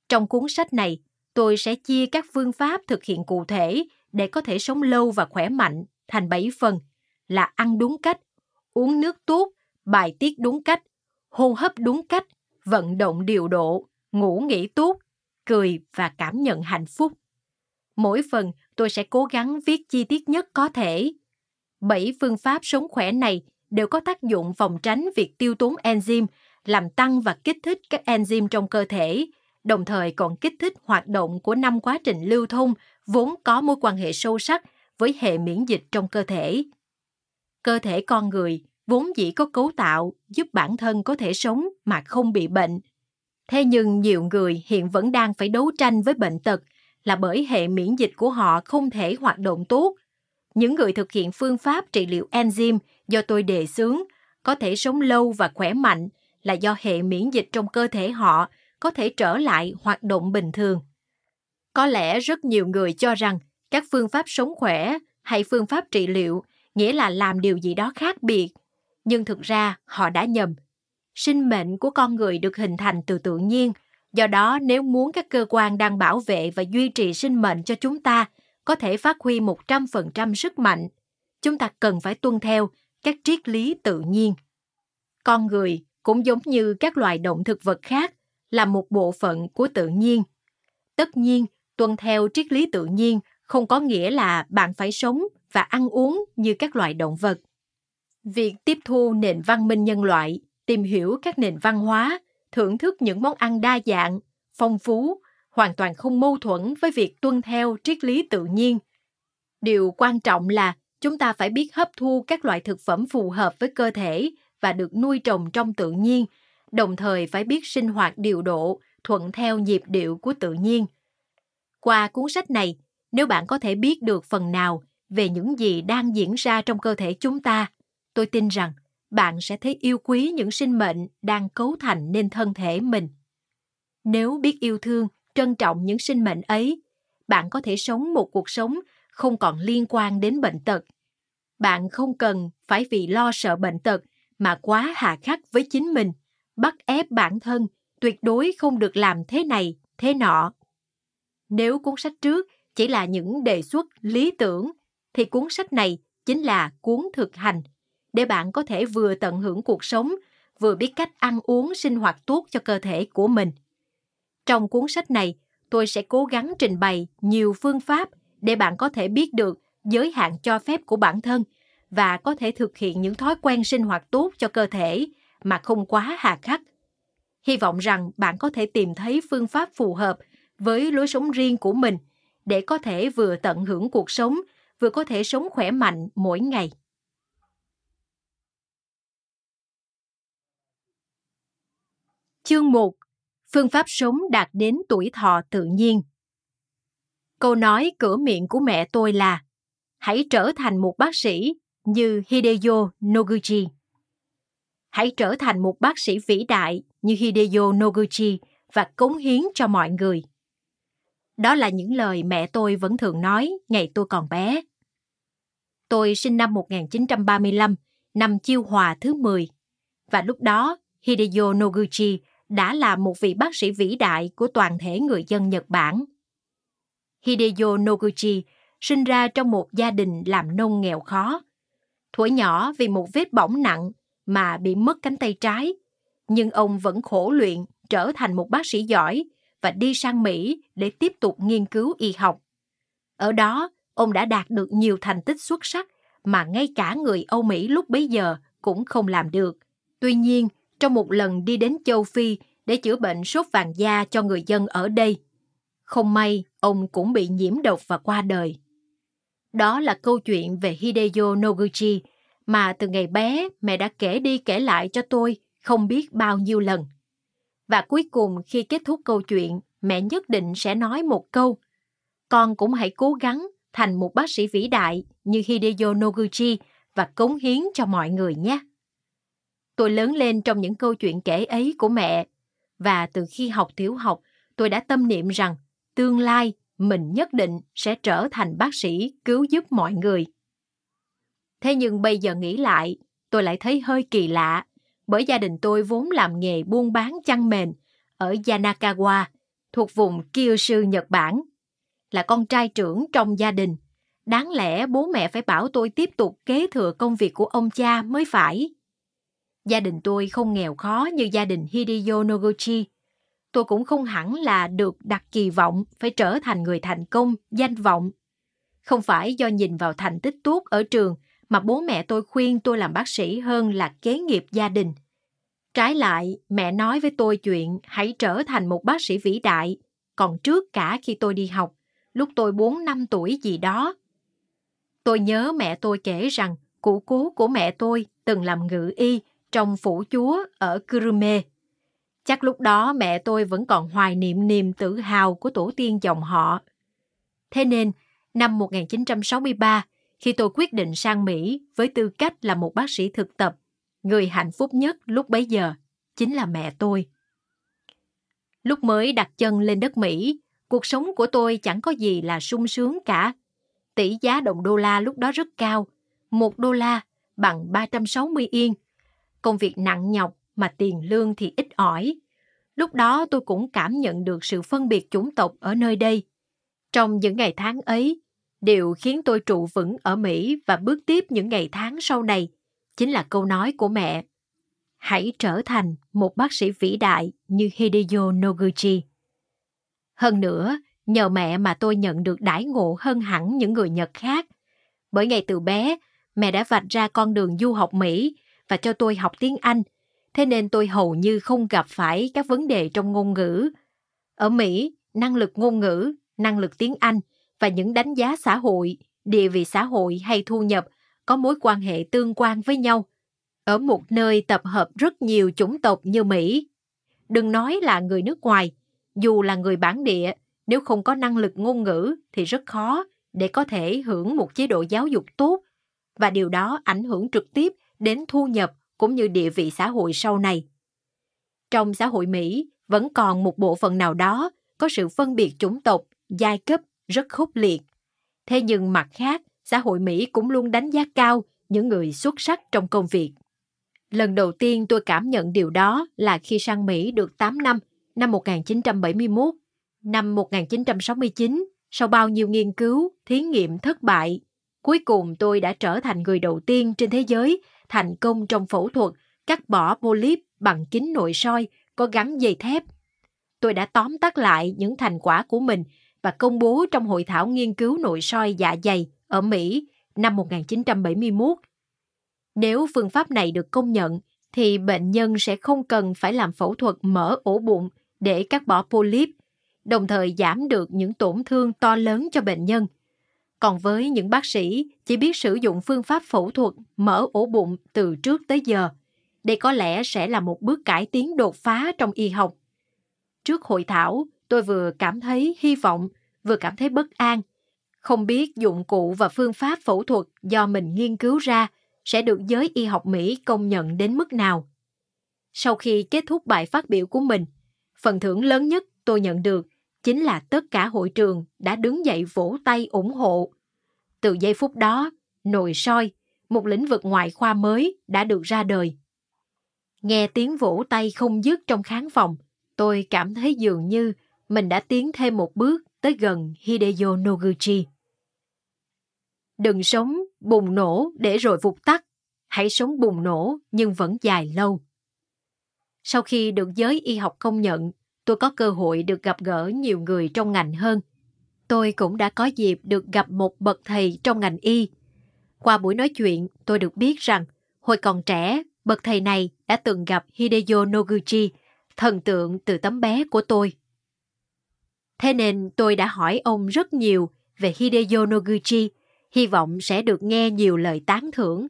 Trong cuốn sách này, tôi sẽ chia các phương pháp thực hiện cụ thể để có thể sống lâu và khỏe mạnh thành 7 phần là ăn đúng cách, uống nước tốt, bài tiết đúng cách, hô hấp đúng cách, vận động điều độ, ngủ nghỉ tốt, cười và cảm nhận hạnh phúc. Mỗi phần tôi sẽ cố gắng viết chi tiết nhất có thể. Bảy phương pháp sống khỏe này đều có tác dụng phòng tránh việc tiêu tốn enzyme, làm tăng và kích thích các enzyme trong cơ thể, đồng thời còn kích thích hoạt động của năm quá trình lưu thông vốn có mối quan hệ sâu sắc với hệ miễn dịch trong cơ thể. Cơ thể con người vốn dĩ có cấu tạo giúp bản thân có thể sống mà không bị bệnh. Thế nhưng nhiều người hiện vẫn đang phải đấu tranh với bệnh tật là bởi hệ miễn dịch của họ không thể hoạt động tốt những người thực hiện phương pháp trị liệu enzyme do tôi đề xướng có thể sống lâu và khỏe mạnh là do hệ miễn dịch trong cơ thể họ có thể trở lại hoạt động bình thường. Có lẽ rất nhiều người cho rằng các phương pháp sống khỏe hay phương pháp trị liệu nghĩa là làm điều gì đó khác biệt, nhưng thực ra họ đã nhầm. Sinh mệnh của con người được hình thành từ tự nhiên, do đó nếu muốn các cơ quan đang bảo vệ và duy trì sinh mệnh cho chúng ta có thể phát huy 100% sức mạnh, chúng ta cần phải tuân theo các triết lý tự nhiên. Con người cũng giống như các loài động thực vật khác là một bộ phận của tự nhiên. Tất nhiên, tuân theo triết lý tự nhiên không có nghĩa là bạn phải sống và ăn uống như các loài động vật. Việc tiếp thu nền văn minh nhân loại, tìm hiểu các nền văn hóa, thưởng thức những món ăn đa dạng, phong phú hoàn toàn không mâu thuẫn với việc tuân theo triết lý tự nhiên. Điều quan trọng là chúng ta phải biết hấp thu các loại thực phẩm phù hợp với cơ thể và được nuôi trồng trong tự nhiên, đồng thời phải biết sinh hoạt điều độ, thuận theo nhịp điệu của tự nhiên. Qua cuốn sách này, nếu bạn có thể biết được phần nào về những gì đang diễn ra trong cơ thể chúng ta, tôi tin rằng bạn sẽ thấy yêu quý những sinh mệnh đang cấu thành nên thân thể mình. Nếu biết yêu thương, trân trọng những sinh mệnh ấy bạn có thể sống một cuộc sống không còn liên quan đến bệnh tật bạn không cần phải vì lo sợ bệnh tật mà quá hà khắc với chính mình bắt ép bản thân tuyệt đối không được làm thế này thế nọ nếu cuốn sách trước chỉ là những đề xuất lý tưởng thì cuốn sách này chính là cuốn thực hành để bạn có thể vừa tận hưởng cuộc sống vừa biết cách ăn uống sinh hoạt tốt cho cơ thể của mình trong cuốn sách này, tôi sẽ cố gắng trình bày nhiều phương pháp để bạn có thể biết được giới hạn cho phép của bản thân và có thể thực hiện những thói quen sinh hoạt tốt cho cơ thể mà không quá hà khắc. Hy vọng rằng bạn có thể tìm thấy phương pháp phù hợp với lối sống riêng của mình để có thể vừa tận hưởng cuộc sống, vừa có thể sống khỏe mạnh mỗi ngày. Chương 1 phương pháp sống đạt đến tuổi thọ tự nhiên. Câu nói cửa miệng của mẹ tôi là Hãy trở thành một bác sĩ như Hideo Noguchi. Hãy trở thành một bác sĩ vĩ đại như Hideo Noguchi và cống hiến cho mọi người. Đó là những lời mẹ tôi vẫn thường nói ngày tôi còn bé. Tôi sinh năm 1935, năm Chiêu Hòa thứ 10, và lúc đó Hideo Noguchi đã là một vị bác sĩ vĩ đại của toàn thể người dân Nhật Bản. Hideo Noguchi sinh ra trong một gia đình làm nông nghèo khó. Thuở nhỏ vì một vết bỏng nặng mà bị mất cánh tay trái, nhưng ông vẫn khổ luyện trở thành một bác sĩ giỏi và đi sang Mỹ để tiếp tục nghiên cứu y học. Ở đó, ông đã đạt được nhiều thành tích xuất sắc mà ngay cả người Âu Mỹ lúc bấy giờ cũng không làm được. Tuy nhiên, trong một lần đi đến châu Phi để chữa bệnh sốt vàng da cho người dân ở đây. Không may, ông cũng bị nhiễm độc và qua đời. Đó là câu chuyện về Hideo Noguchi mà từ ngày bé mẹ đã kể đi kể lại cho tôi không biết bao nhiêu lần. Và cuối cùng khi kết thúc câu chuyện, mẹ nhất định sẽ nói một câu. Con cũng hãy cố gắng thành một bác sĩ vĩ đại như Hideo Noguchi và cống hiến cho mọi người nhé. Tôi lớn lên trong những câu chuyện kể ấy của mẹ và từ khi học tiểu học, tôi đã tâm niệm rằng tương lai mình nhất định sẽ trở thành bác sĩ cứu giúp mọi người. Thế nhưng bây giờ nghĩ lại, tôi lại thấy hơi kỳ lạ, bởi gia đình tôi vốn làm nghề buôn bán chăn mền ở Yanakawa, thuộc vùng Kyushu, Nhật Bản. Là con trai trưởng trong gia đình, đáng lẽ bố mẹ phải bảo tôi tiếp tục kế thừa công việc của ông cha mới phải. Gia đình tôi không nghèo khó như gia đình Hideo Noguchi. Tôi cũng không hẳn là được đặt kỳ vọng phải trở thành người thành công, danh vọng. Không phải do nhìn vào thành tích tốt ở trường mà bố mẹ tôi khuyên tôi làm bác sĩ hơn là kế nghiệp gia đình. Trái lại, mẹ nói với tôi chuyện hãy trở thành một bác sĩ vĩ đại, còn trước cả khi tôi đi học, lúc tôi 4 năm tuổi gì đó. Tôi nhớ mẹ tôi kể rằng cụ cố của mẹ tôi từng làm ngự y trong phủ chúa ở Kurume. Chắc lúc đó mẹ tôi vẫn còn hoài niệm niềm tự hào của tổ tiên dòng họ. Thế nên, năm 1963, khi tôi quyết định sang Mỹ với tư cách là một bác sĩ thực tập, người hạnh phúc nhất lúc bấy giờ chính là mẹ tôi. Lúc mới đặt chân lên đất Mỹ, cuộc sống của tôi chẳng có gì là sung sướng cả. Tỷ giá đồng đô la lúc đó rất cao, một đô la bằng 360 yên, công việc nặng nhọc mà tiền lương thì ít ỏi. Lúc đó tôi cũng cảm nhận được sự phân biệt chủng tộc ở nơi đây. Trong những ngày tháng ấy, điều khiến tôi trụ vững ở Mỹ và bước tiếp những ngày tháng sau này chính là câu nói của mẹ. Hãy trở thành một bác sĩ vĩ đại như Hideo Noguchi. Hơn nữa, nhờ mẹ mà tôi nhận được đãi ngộ hơn hẳn những người Nhật khác. Bởi ngày từ bé, mẹ đã vạch ra con đường du học Mỹ và cho tôi học tiếng Anh, thế nên tôi hầu như không gặp phải các vấn đề trong ngôn ngữ. Ở Mỹ, năng lực ngôn ngữ, năng lực tiếng Anh và những đánh giá xã hội, địa vị xã hội hay thu nhập có mối quan hệ tương quan với nhau. Ở một nơi tập hợp rất nhiều chủng tộc như Mỹ, đừng nói là người nước ngoài, dù là người bản địa, nếu không có năng lực ngôn ngữ thì rất khó để có thể hưởng một chế độ giáo dục tốt và điều đó ảnh hưởng trực tiếp đến thu nhập cũng như địa vị xã hội sau này. Trong xã hội Mỹ, vẫn còn một bộ phận nào đó có sự phân biệt chủng tộc, giai cấp rất khốc liệt. Thế nhưng mặt khác, xã hội Mỹ cũng luôn đánh giá cao những người xuất sắc trong công việc. Lần đầu tiên tôi cảm nhận điều đó là khi sang Mỹ được 8 năm, năm 1971. Năm 1969, sau bao nhiêu nghiên cứu, thí nghiệm thất bại, cuối cùng tôi đã trở thành người đầu tiên trên thế giới thành công trong phẫu thuật cắt bỏ polyp bằng kính nội soi có gắn dây thép. Tôi đã tóm tắt lại những thành quả của mình và công bố trong hội thảo nghiên cứu nội soi dạ dày ở Mỹ năm 1971. Nếu phương pháp này được công nhận, thì bệnh nhân sẽ không cần phải làm phẫu thuật mở ổ bụng để cắt bỏ polyp, đồng thời giảm được những tổn thương to lớn cho bệnh nhân – còn với những bác sĩ chỉ biết sử dụng phương pháp phẫu thuật mở ổ bụng từ trước tới giờ, đây có lẽ sẽ là một bước cải tiến đột phá trong y học. Trước hội thảo, tôi vừa cảm thấy hy vọng, vừa cảm thấy bất an. Không biết dụng cụ và phương pháp phẫu thuật do mình nghiên cứu ra sẽ được giới y học Mỹ công nhận đến mức nào. Sau khi kết thúc bài phát biểu của mình, phần thưởng lớn nhất tôi nhận được chính là tất cả hội trường đã đứng dậy vỗ tay ủng hộ. Từ giây phút đó, nồi soi, một lĩnh vực ngoại khoa mới đã được ra đời. Nghe tiếng vỗ tay không dứt trong khán phòng, tôi cảm thấy dường như mình đã tiến thêm một bước tới gần Hideo Noguchi. Đừng sống bùng nổ để rồi vụt tắt, hãy sống bùng nổ nhưng vẫn dài lâu. Sau khi được giới y học công nhận tôi có cơ hội được gặp gỡ nhiều người trong ngành hơn. Tôi cũng đã có dịp được gặp một bậc thầy trong ngành y. Qua buổi nói chuyện, tôi được biết rằng hồi còn trẻ, bậc thầy này đã từng gặp Hideo Noguchi, thần tượng từ tấm bé của tôi. Thế nên tôi đã hỏi ông rất nhiều về Hideo Noguchi, hy vọng sẽ được nghe nhiều lời tán thưởng.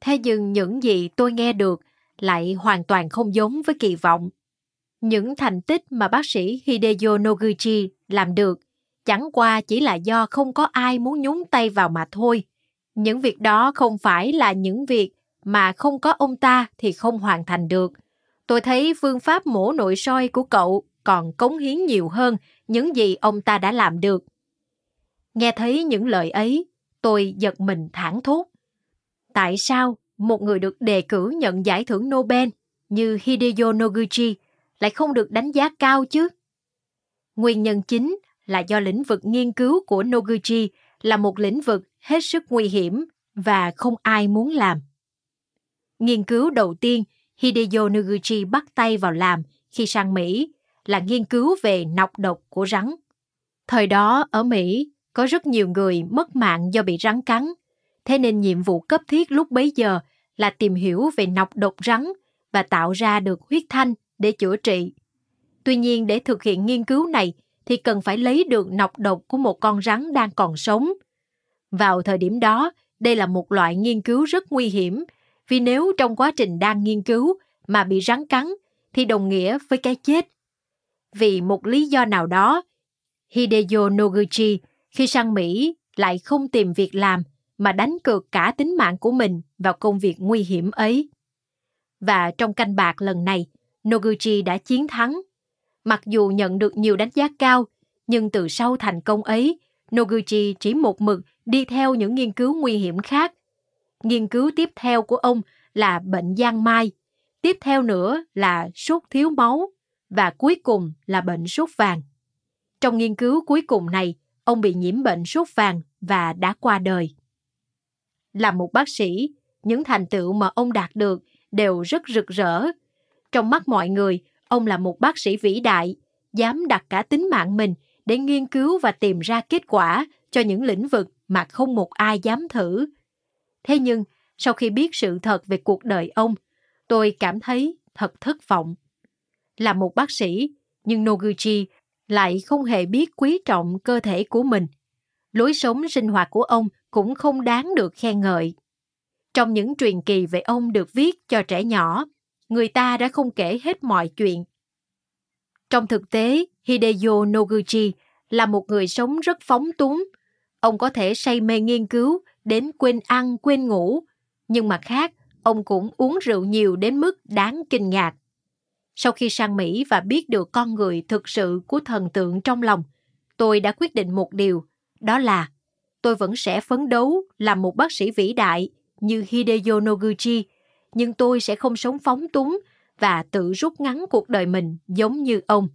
Thế nhưng những gì tôi nghe được lại hoàn toàn không giống với kỳ vọng. Những thành tích mà bác sĩ Hideo Noguchi làm được chẳng qua chỉ là do không có ai muốn nhúng tay vào mà thôi. Những việc đó không phải là những việc mà không có ông ta thì không hoàn thành được. Tôi thấy phương pháp mổ nội soi của cậu còn cống hiến nhiều hơn những gì ông ta đã làm được. Nghe thấy những lời ấy, tôi giật mình thảng thốt. Tại sao một người được đề cử nhận giải thưởng Nobel như Hideo Noguchi lại không được đánh giá cao chứ? Nguyên nhân chính là do lĩnh vực nghiên cứu của Noguchi là một lĩnh vực hết sức nguy hiểm và không ai muốn làm. Nghiên cứu đầu tiên Hideo Noguchi bắt tay vào làm khi sang Mỹ là nghiên cứu về nọc độc của rắn. Thời đó ở Mỹ có rất nhiều người mất mạng do bị rắn cắn, thế nên nhiệm vụ cấp thiết lúc bấy giờ là tìm hiểu về nọc độc rắn và tạo ra được huyết thanh để chữa trị. Tuy nhiên để thực hiện nghiên cứu này thì cần phải lấy được nọc độc của một con rắn đang còn sống. Vào thời điểm đó, đây là một loại nghiên cứu rất nguy hiểm, vì nếu trong quá trình đang nghiên cứu mà bị rắn cắn thì đồng nghĩa với cái chết. Vì một lý do nào đó, Hideo Noguchi khi sang Mỹ lại không tìm việc làm mà đánh cược cả tính mạng của mình vào công việc nguy hiểm ấy. Và trong canh bạc lần này, Noguchi đã chiến thắng. Mặc dù nhận được nhiều đánh giá cao, nhưng từ sau thành công ấy, Noguchi chỉ một mực đi theo những nghiên cứu nguy hiểm khác. Nghiên cứu tiếp theo của ông là bệnh giang mai, tiếp theo nữa là sốt thiếu máu và cuối cùng là bệnh sốt vàng. Trong nghiên cứu cuối cùng này, ông bị nhiễm bệnh sốt vàng và đã qua đời. Là một bác sĩ, những thành tựu mà ông đạt được đều rất rực rỡ trong mắt mọi người, ông là một bác sĩ vĩ đại, dám đặt cả tính mạng mình để nghiên cứu và tìm ra kết quả cho những lĩnh vực mà không một ai dám thử. Thế nhưng, sau khi biết sự thật về cuộc đời ông, tôi cảm thấy thật thất vọng. Là một bác sĩ, nhưng Noguchi lại không hề biết quý trọng cơ thể của mình. Lối sống sinh hoạt của ông cũng không đáng được khen ngợi. Trong những truyền kỳ về ông được viết cho trẻ nhỏ, người ta đã không kể hết mọi chuyện. Trong thực tế, Hideyo Noguchi là một người sống rất phóng túng. Ông có thể say mê nghiên cứu đến quên ăn, quên ngủ. Nhưng mặt khác, ông cũng uống rượu nhiều đến mức đáng kinh ngạc. Sau khi sang Mỹ và biết được con người thực sự của thần tượng trong lòng, tôi đã quyết định một điều, đó là tôi vẫn sẽ phấn đấu làm một bác sĩ vĩ đại như Hideo Noguchi – nhưng tôi sẽ không sống phóng túng và tự rút ngắn cuộc đời mình giống như ông.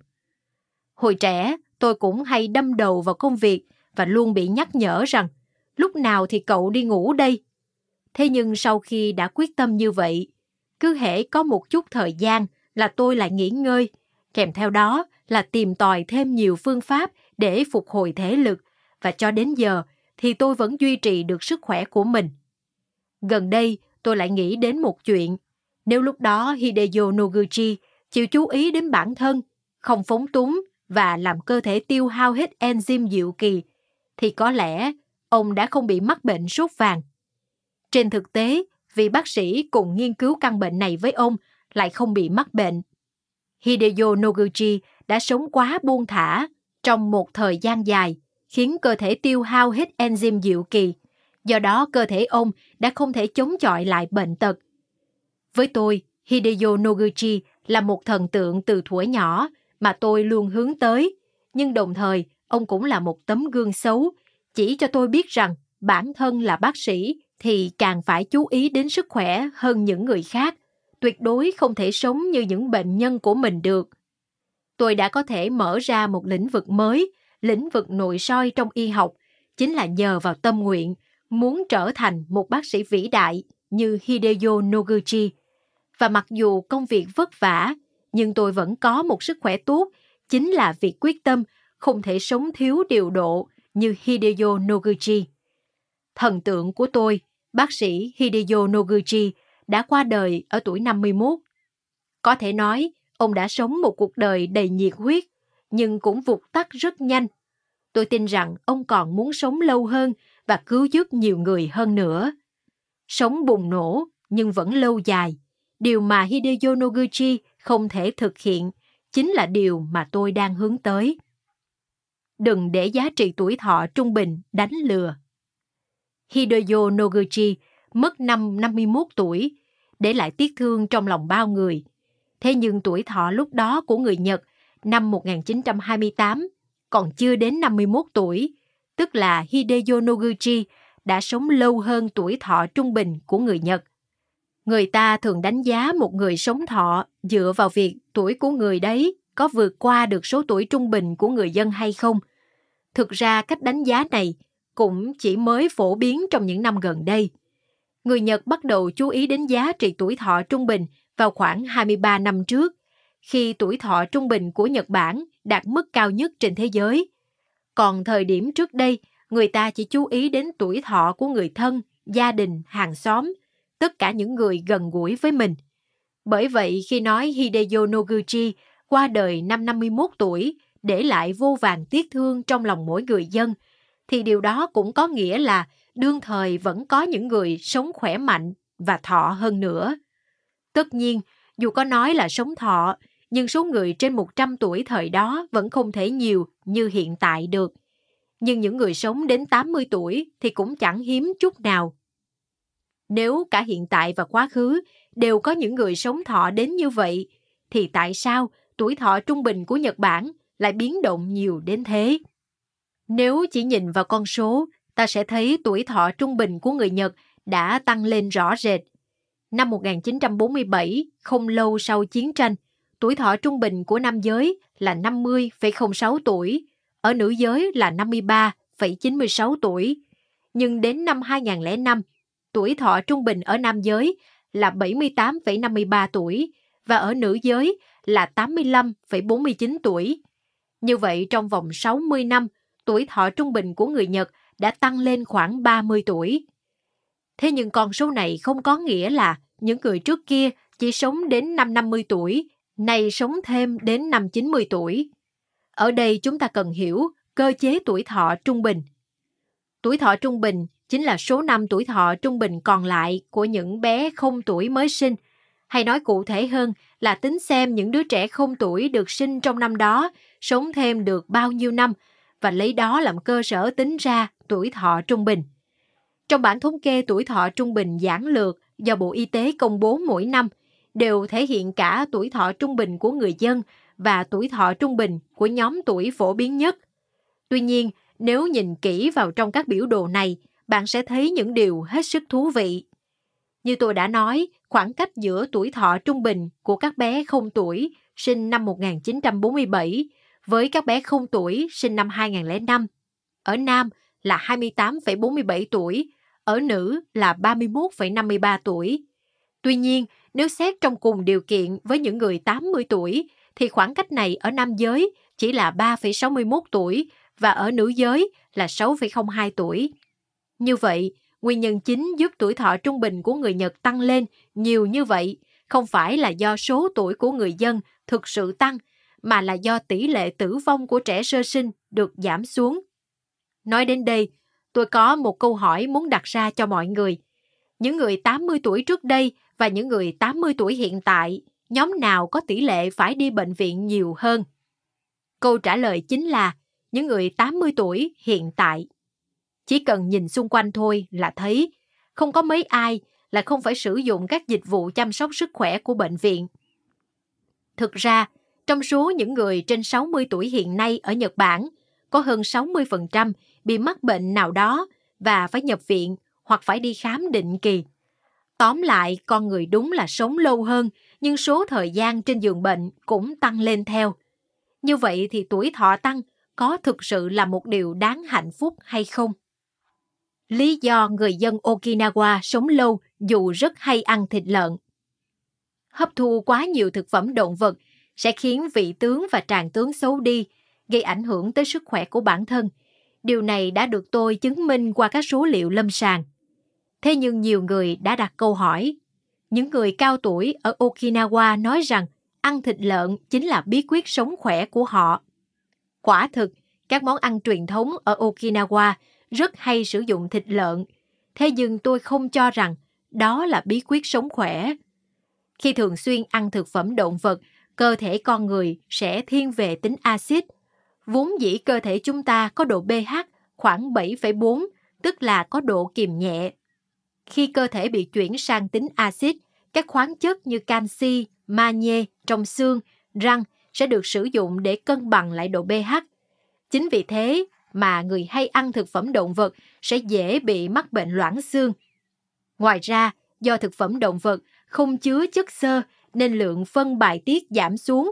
Hồi trẻ, tôi cũng hay đâm đầu vào công việc và luôn bị nhắc nhở rằng lúc nào thì cậu đi ngủ đây. Thế nhưng sau khi đã quyết tâm như vậy, cứ hễ có một chút thời gian là tôi lại nghỉ ngơi, kèm theo đó là tìm tòi thêm nhiều phương pháp để phục hồi thể lực và cho đến giờ thì tôi vẫn duy trì được sức khỏe của mình. Gần đây, tôi lại nghĩ đến một chuyện. Nếu lúc đó Hideyo Noguchi chịu chú ý đến bản thân, không phóng túng và làm cơ thể tiêu hao hết enzyme diệu kỳ, thì có lẽ ông đã không bị mắc bệnh sốt vàng. Trên thực tế, vị bác sĩ cùng nghiên cứu căn bệnh này với ông lại không bị mắc bệnh. Hideyo Noguchi đã sống quá buông thả trong một thời gian dài, khiến cơ thể tiêu hao hết enzyme diệu kỳ do đó cơ thể ông đã không thể chống chọi lại bệnh tật. Với tôi, Hideo Noguchi là một thần tượng từ thuở nhỏ mà tôi luôn hướng tới, nhưng đồng thời ông cũng là một tấm gương xấu, chỉ cho tôi biết rằng bản thân là bác sĩ thì càng phải chú ý đến sức khỏe hơn những người khác, tuyệt đối không thể sống như những bệnh nhân của mình được. Tôi đã có thể mở ra một lĩnh vực mới, lĩnh vực nội soi trong y học, chính là nhờ vào tâm nguyện muốn trở thành một bác sĩ vĩ đại như Hideo Noguchi. Và mặc dù công việc vất vả, nhưng tôi vẫn có một sức khỏe tốt, chính là việc quyết tâm không thể sống thiếu điều độ như Hideo Noguchi. Thần tượng của tôi, bác sĩ Hideo Noguchi, đã qua đời ở tuổi 51. Có thể nói, ông đã sống một cuộc đời đầy nhiệt huyết, nhưng cũng vụt tắt rất nhanh. Tôi tin rằng ông còn muốn sống lâu hơn và cứu giúp nhiều người hơn nữa. Sống bùng nổ nhưng vẫn lâu dài, điều mà Hideo Noguchi không thể thực hiện chính là điều mà tôi đang hướng tới. Đừng để giá trị tuổi thọ trung bình đánh lừa. Hideo Noguchi mất năm 51 tuổi, để lại tiếc thương trong lòng bao người. Thế nhưng tuổi thọ lúc đó của người Nhật năm 1928 còn chưa đến 51 tuổi, tức là Hideyo Noguchi, đã sống lâu hơn tuổi thọ trung bình của người Nhật. Người ta thường đánh giá một người sống thọ dựa vào việc tuổi của người đấy có vượt qua được số tuổi trung bình của người dân hay không. Thực ra cách đánh giá này cũng chỉ mới phổ biến trong những năm gần đây. Người Nhật bắt đầu chú ý đến giá trị tuổi thọ trung bình vào khoảng 23 năm trước, khi tuổi thọ trung bình của Nhật Bản đạt mức cao nhất trên thế giới còn thời điểm trước đây, người ta chỉ chú ý đến tuổi thọ của người thân, gia đình, hàng xóm, tất cả những người gần gũi với mình. Bởi vậy khi nói Hideyo Noguchi qua đời năm 51 tuổi để lại vô vàng tiếc thương trong lòng mỗi người dân, thì điều đó cũng có nghĩa là đương thời vẫn có những người sống khỏe mạnh và thọ hơn nữa. Tất nhiên, dù có nói là sống thọ, nhưng số người trên 100 tuổi thời đó vẫn không thể nhiều như hiện tại được. Nhưng những người sống đến 80 tuổi thì cũng chẳng hiếm chút nào. Nếu cả hiện tại và quá khứ đều có những người sống thọ đến như vậy, thì tại sao tuổi thọ trung bình của Nhật Bản lại biến động nhiều đến thế? Nếu chỉ nhìn vào con số, ta sẽ thấy tuổi thọ trung bình của người Nhật đã tăng lên rõ rệt. Năm 1947, không lâu sau chiến tranh, tuổi thọ trung bình của nam giới là 50,06 tuổi, ở nữ giới là 53,96 tuổi. Nhưng đến năm 2005, tuổi thọ trung bình ở nam giới là 78,53 tuổi và ở nữ giới là 85,49 tuổi. Như vậy trong vòng 60 năm, tuổi thọ trung bình của người Nhật đã tăng lên khoảng 30 tuổi. Thế nhưng con số này không có nghĩa là những người trước kia chỉ sống đến năm 50 tuổi nay sống thêm đến năm 90 tuổi. Ở đây chúng ta cần hiểu cơ chế tuổi thọ trung bình. Tuổi thọ trung bình chính là số năm tuổi thọ trung bình còn lại của những bé không tuổi mới sinh, hay nói cụ thể hơn là tính xem những đứa trẻ không tuổi được sinh trong năm đó sống thêm được bao nhiêu năm và lấy đó làm cơ sở tính ra tuổi thọ trung bình. Trong bản thống kê tuổi thọ trung bình giản lược do Bộ Y tế công bố mỗi năm – đều thể hiện cả tuổi thọ trung bình của người dân và tuổi thọ trung bình của nhóm tuổi phổ biến nhất. Tuy nhiên, nếu nhìn kỹ vào trong các biểu đồ này, bạn sẽ thấy những điều hết sức thú vị. Như tôi đã nói, khoảng cách giữa tuổi thọ trung bình của các bé không tuổi sinh năm 1947 với các bé không tuổi sinh năm 2005. Ở nam là 28,47 tuổi, ở nữ là 31,53 tuổi. Tuy nhiên, nếu xét trong cùng điều kiện với những người 80 tuổi, thì khoảng cách này ở nam giới chỉ là 3,61 tuổi và ở nữ giới là 6,02 tuổi. Như vậy, nguyên nhân chính giúp tuổi thọ trung bình của người Nhật tăng lên nhiều như vậy không phải là do số tuổi của người dân thực sự tăng, mà là do tỷ lệ tử vong của trẻ sơ sinh được giảm xuống. Nói đến đây, tôi có một câu hỏi muốn đặt ra cho mọi người. Những người 80 tuổi trước đây và những người 80 tuổi hiện tại, nhóm nào có tỷ lệ phải đi bệnh viện nhiều hơn? Câu trả lời chính là những người 80 tuổi hiện tại. Chỉ cần nhìn xung quanh thôi là thấy không có mấy ai là không phải sử dụng các dịch vụ chăm sóc sức khỏe của bệnh viện. Thực ra, trong số những người trên 60 tuổi hiện nay ở Nhật Bản, có hơn 60% bị mắc bệnh nào đó và phải nhập viện hoặc phải đi khám định kỳ. Tóm lại, con người đúng là sống lâu hơn, nhưng số thời gian trên giường bệnh cũng tăng lên theo. Như vậy thì tuổi thọ tăng có thực sự là một điều đáng hạnh phúc hay không? Lý do người dân Okinawa sống lâu dù rất hay ăn thịt lợn. Hấp thu quá nhiều thực phẩm động vật sẽ khiến vị tướng và tràng tướng xấu đi, gây ảnh hưởng tới sức khỏe của bản thân. Điều này đã được tôi chứng minh qua các số liệu lâm sàng. Thế nhưng nhiều người đã đặt câu hỏi. Những người cao tuổi ở Okinawa nói rằng ăn thịt lợn chính là bí quyết sống khỏe của họ. Quả thực, các món ăn truyền thống ở Okinawa rất hay sử dụng thịt lợn, thế nhưng tôi không cho rằng đó là bí quyết sống khỏe. Khi thường xuyên ăn thực phẩm động vật, cơ thể con người sẽ thiên về tính axit. Vốn dĩ cơ thể chúng ta có độ pH khoảng 7,4, tức là có độ kiềm nhẹ khi cơ thể bị chuyển sang tính axit, các khoáng chất như canxi, magie trong xương, răng sẽ được sử dụng để cân bằng lại độ pH. Chính vì thế mà người hay ăn thực phẩm động vật sẽ dễ bị mắc bệnh loãng xương. Ngoài ra, do thực phẩm động vật không chứa chất xơ nên lượng phân bài tiết giảm xuống.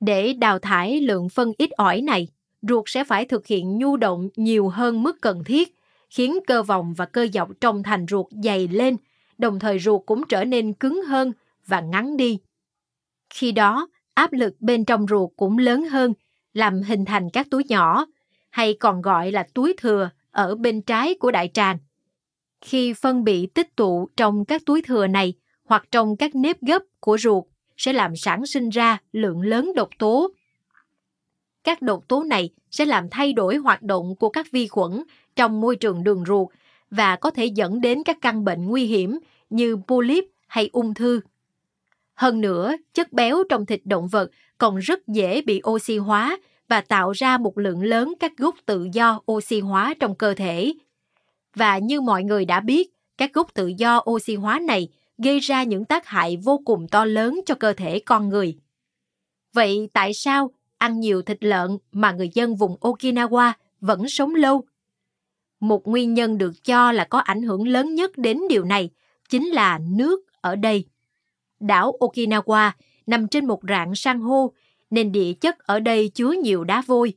Để đào thải lượng phân ít ỏi này, ruột sẽ phải thực hiện nhu động nhiều hơn mức cần thiết khiến cơ vòng và cơ dọc trong thành ruột dày lên, đồng thời ruột cũng trở nên cứng hơn và ngắn đi. Khi đó, áp lực bên trong ruột cũng lớn hơn, làm hình thành các túi nhỏ, hay còn gọi là túi thừa ở bên trái của đại tràng. Khi phân bị tích tụ trong các túi thừa này hoặc trong các nếp gấp của ruột sẽ làm sản sinh ra lượng lớn độc tố. Các độc tố này sẽ làm thay đổi hoạt động của các vi khuẩn trong môi trường đường ruột và có thể dẫn đến các căn bệnh nguy hiểm như polyp hay ung thư. Hơn nữa, chất béo trong thịt động vật còn rất dễ bị oxy hóa và tạo ra một lượng lớn các gốc tự do oxy hóa trong cơ thể. Và như mọi người đã biết, các gốc tự do oxy hóa này gây ra những tác hại vô cùng to lớn cho cơ thể con người. Vậy tại sao ăn nhiều thịt lợn mà người dân vùng Okinawa vẫn sống lâu một nguyên nhân được cho là có ảnh hưởng lớn nhất đến điều này chính là nước ở đây. Đảo Okinawa nằm trên một rạn san hô nên địa chất ở đây chứa nhiều đá vôi.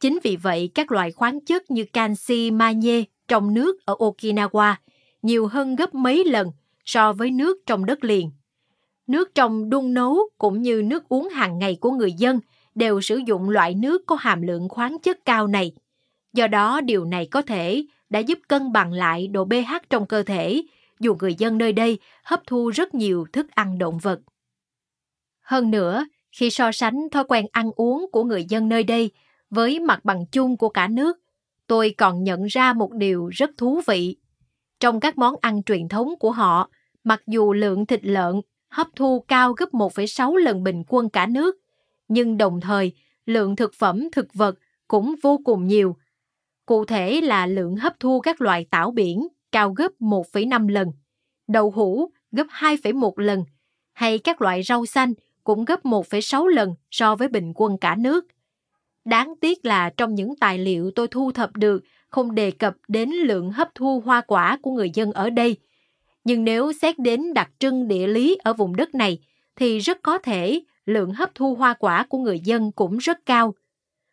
Chính vì vậy các loại khoáng chất như canxi, magie trong nước ở Okinawa nhiều hơn gấp mấy lần so với nước trong đất liền. Nước trong đun nấu cũng như nước uống hàng ngày của người dân đều sử dụng loại nước có hàm lượng khoáng chất cao này – Do đó điều này có thể đã giúp cân bằng lại độ pH trong cơ thể, dù người dân nơi đây hấp thu rất nhiều thức ăn động vật. Hơn nữa, khi so sánh thói quen ăn uống của người dân nơi đây với mặt bằng chung của cả nước, tôi còn nhận ra một điều rất thú vị. Trong các món ăn truyền thống của họ, mặc dù lượng thịt lợn hấp thu cao gấp 1,6 lần bình quân cả nước, nhưng đồng thời lượng thực phẩm thực vật cũng vô cùng nhiều – cụ thể là lượng hấp thu các loại tảo biển cao gấp 1,5 lần, đậu hũ gấp 2,1 lần, hay các loại rau xanh cũng gấp 1,6 lần so với bình quân cả nước. Đáng tiếc là trong những tài liệu tôi thu thập được không đề cập đến lượng hấp thu hoa quả của người dân ở đây. Nhưng nếu xét đến đặc trưng địa lý ở vùng đất này thì rất có thể lượng hấp thu hoa quả của người dân cũng rất cao.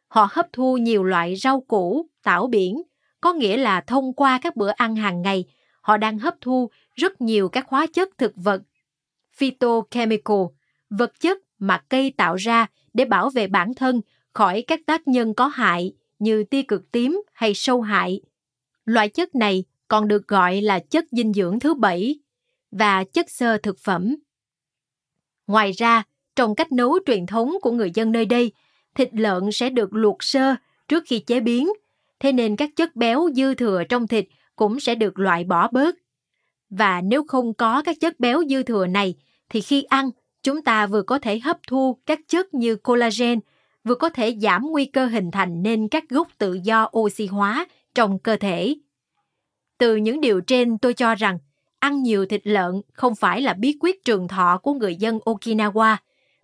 Họ hấp thu nhiều loại rau củ, tảo biển, có nghĩa là thông qua các bữa ăn hàng ngày, họ đang hấp thu rất nhiều các hóa chất thực vật, phytochemical, vật chất mà cây tạo ra để bảo vệ bản thân khỏi các tác nhân có hại như tia cực tím hay sâu hại. Loại chất này còn được gọi là chất dinh dưỡng thứ bảy và chất xơ thực phẩm. Ngoài ra, trong cách nấu truyền thống của người dân nơi đây, thịt lợn sẽ được luộc sơ trước khi chế biến thế nên các chất béo dư thừa trong thịt cũng sẽ được loại bỏ bớt. Và nếu không có các chất béo dư thừa này, thì khi ăn, chúng ta vừa có thể hấp thu các chất như collagen, vừa có thể giảm nguy cơ hình thành nên các gốc tự do oxy hóa trong cơ thể. Từ những điều trên tôi cho rằng, ăn nhiều thịt lợn không phải là bí quyết trường thọ của người dân Okinawa,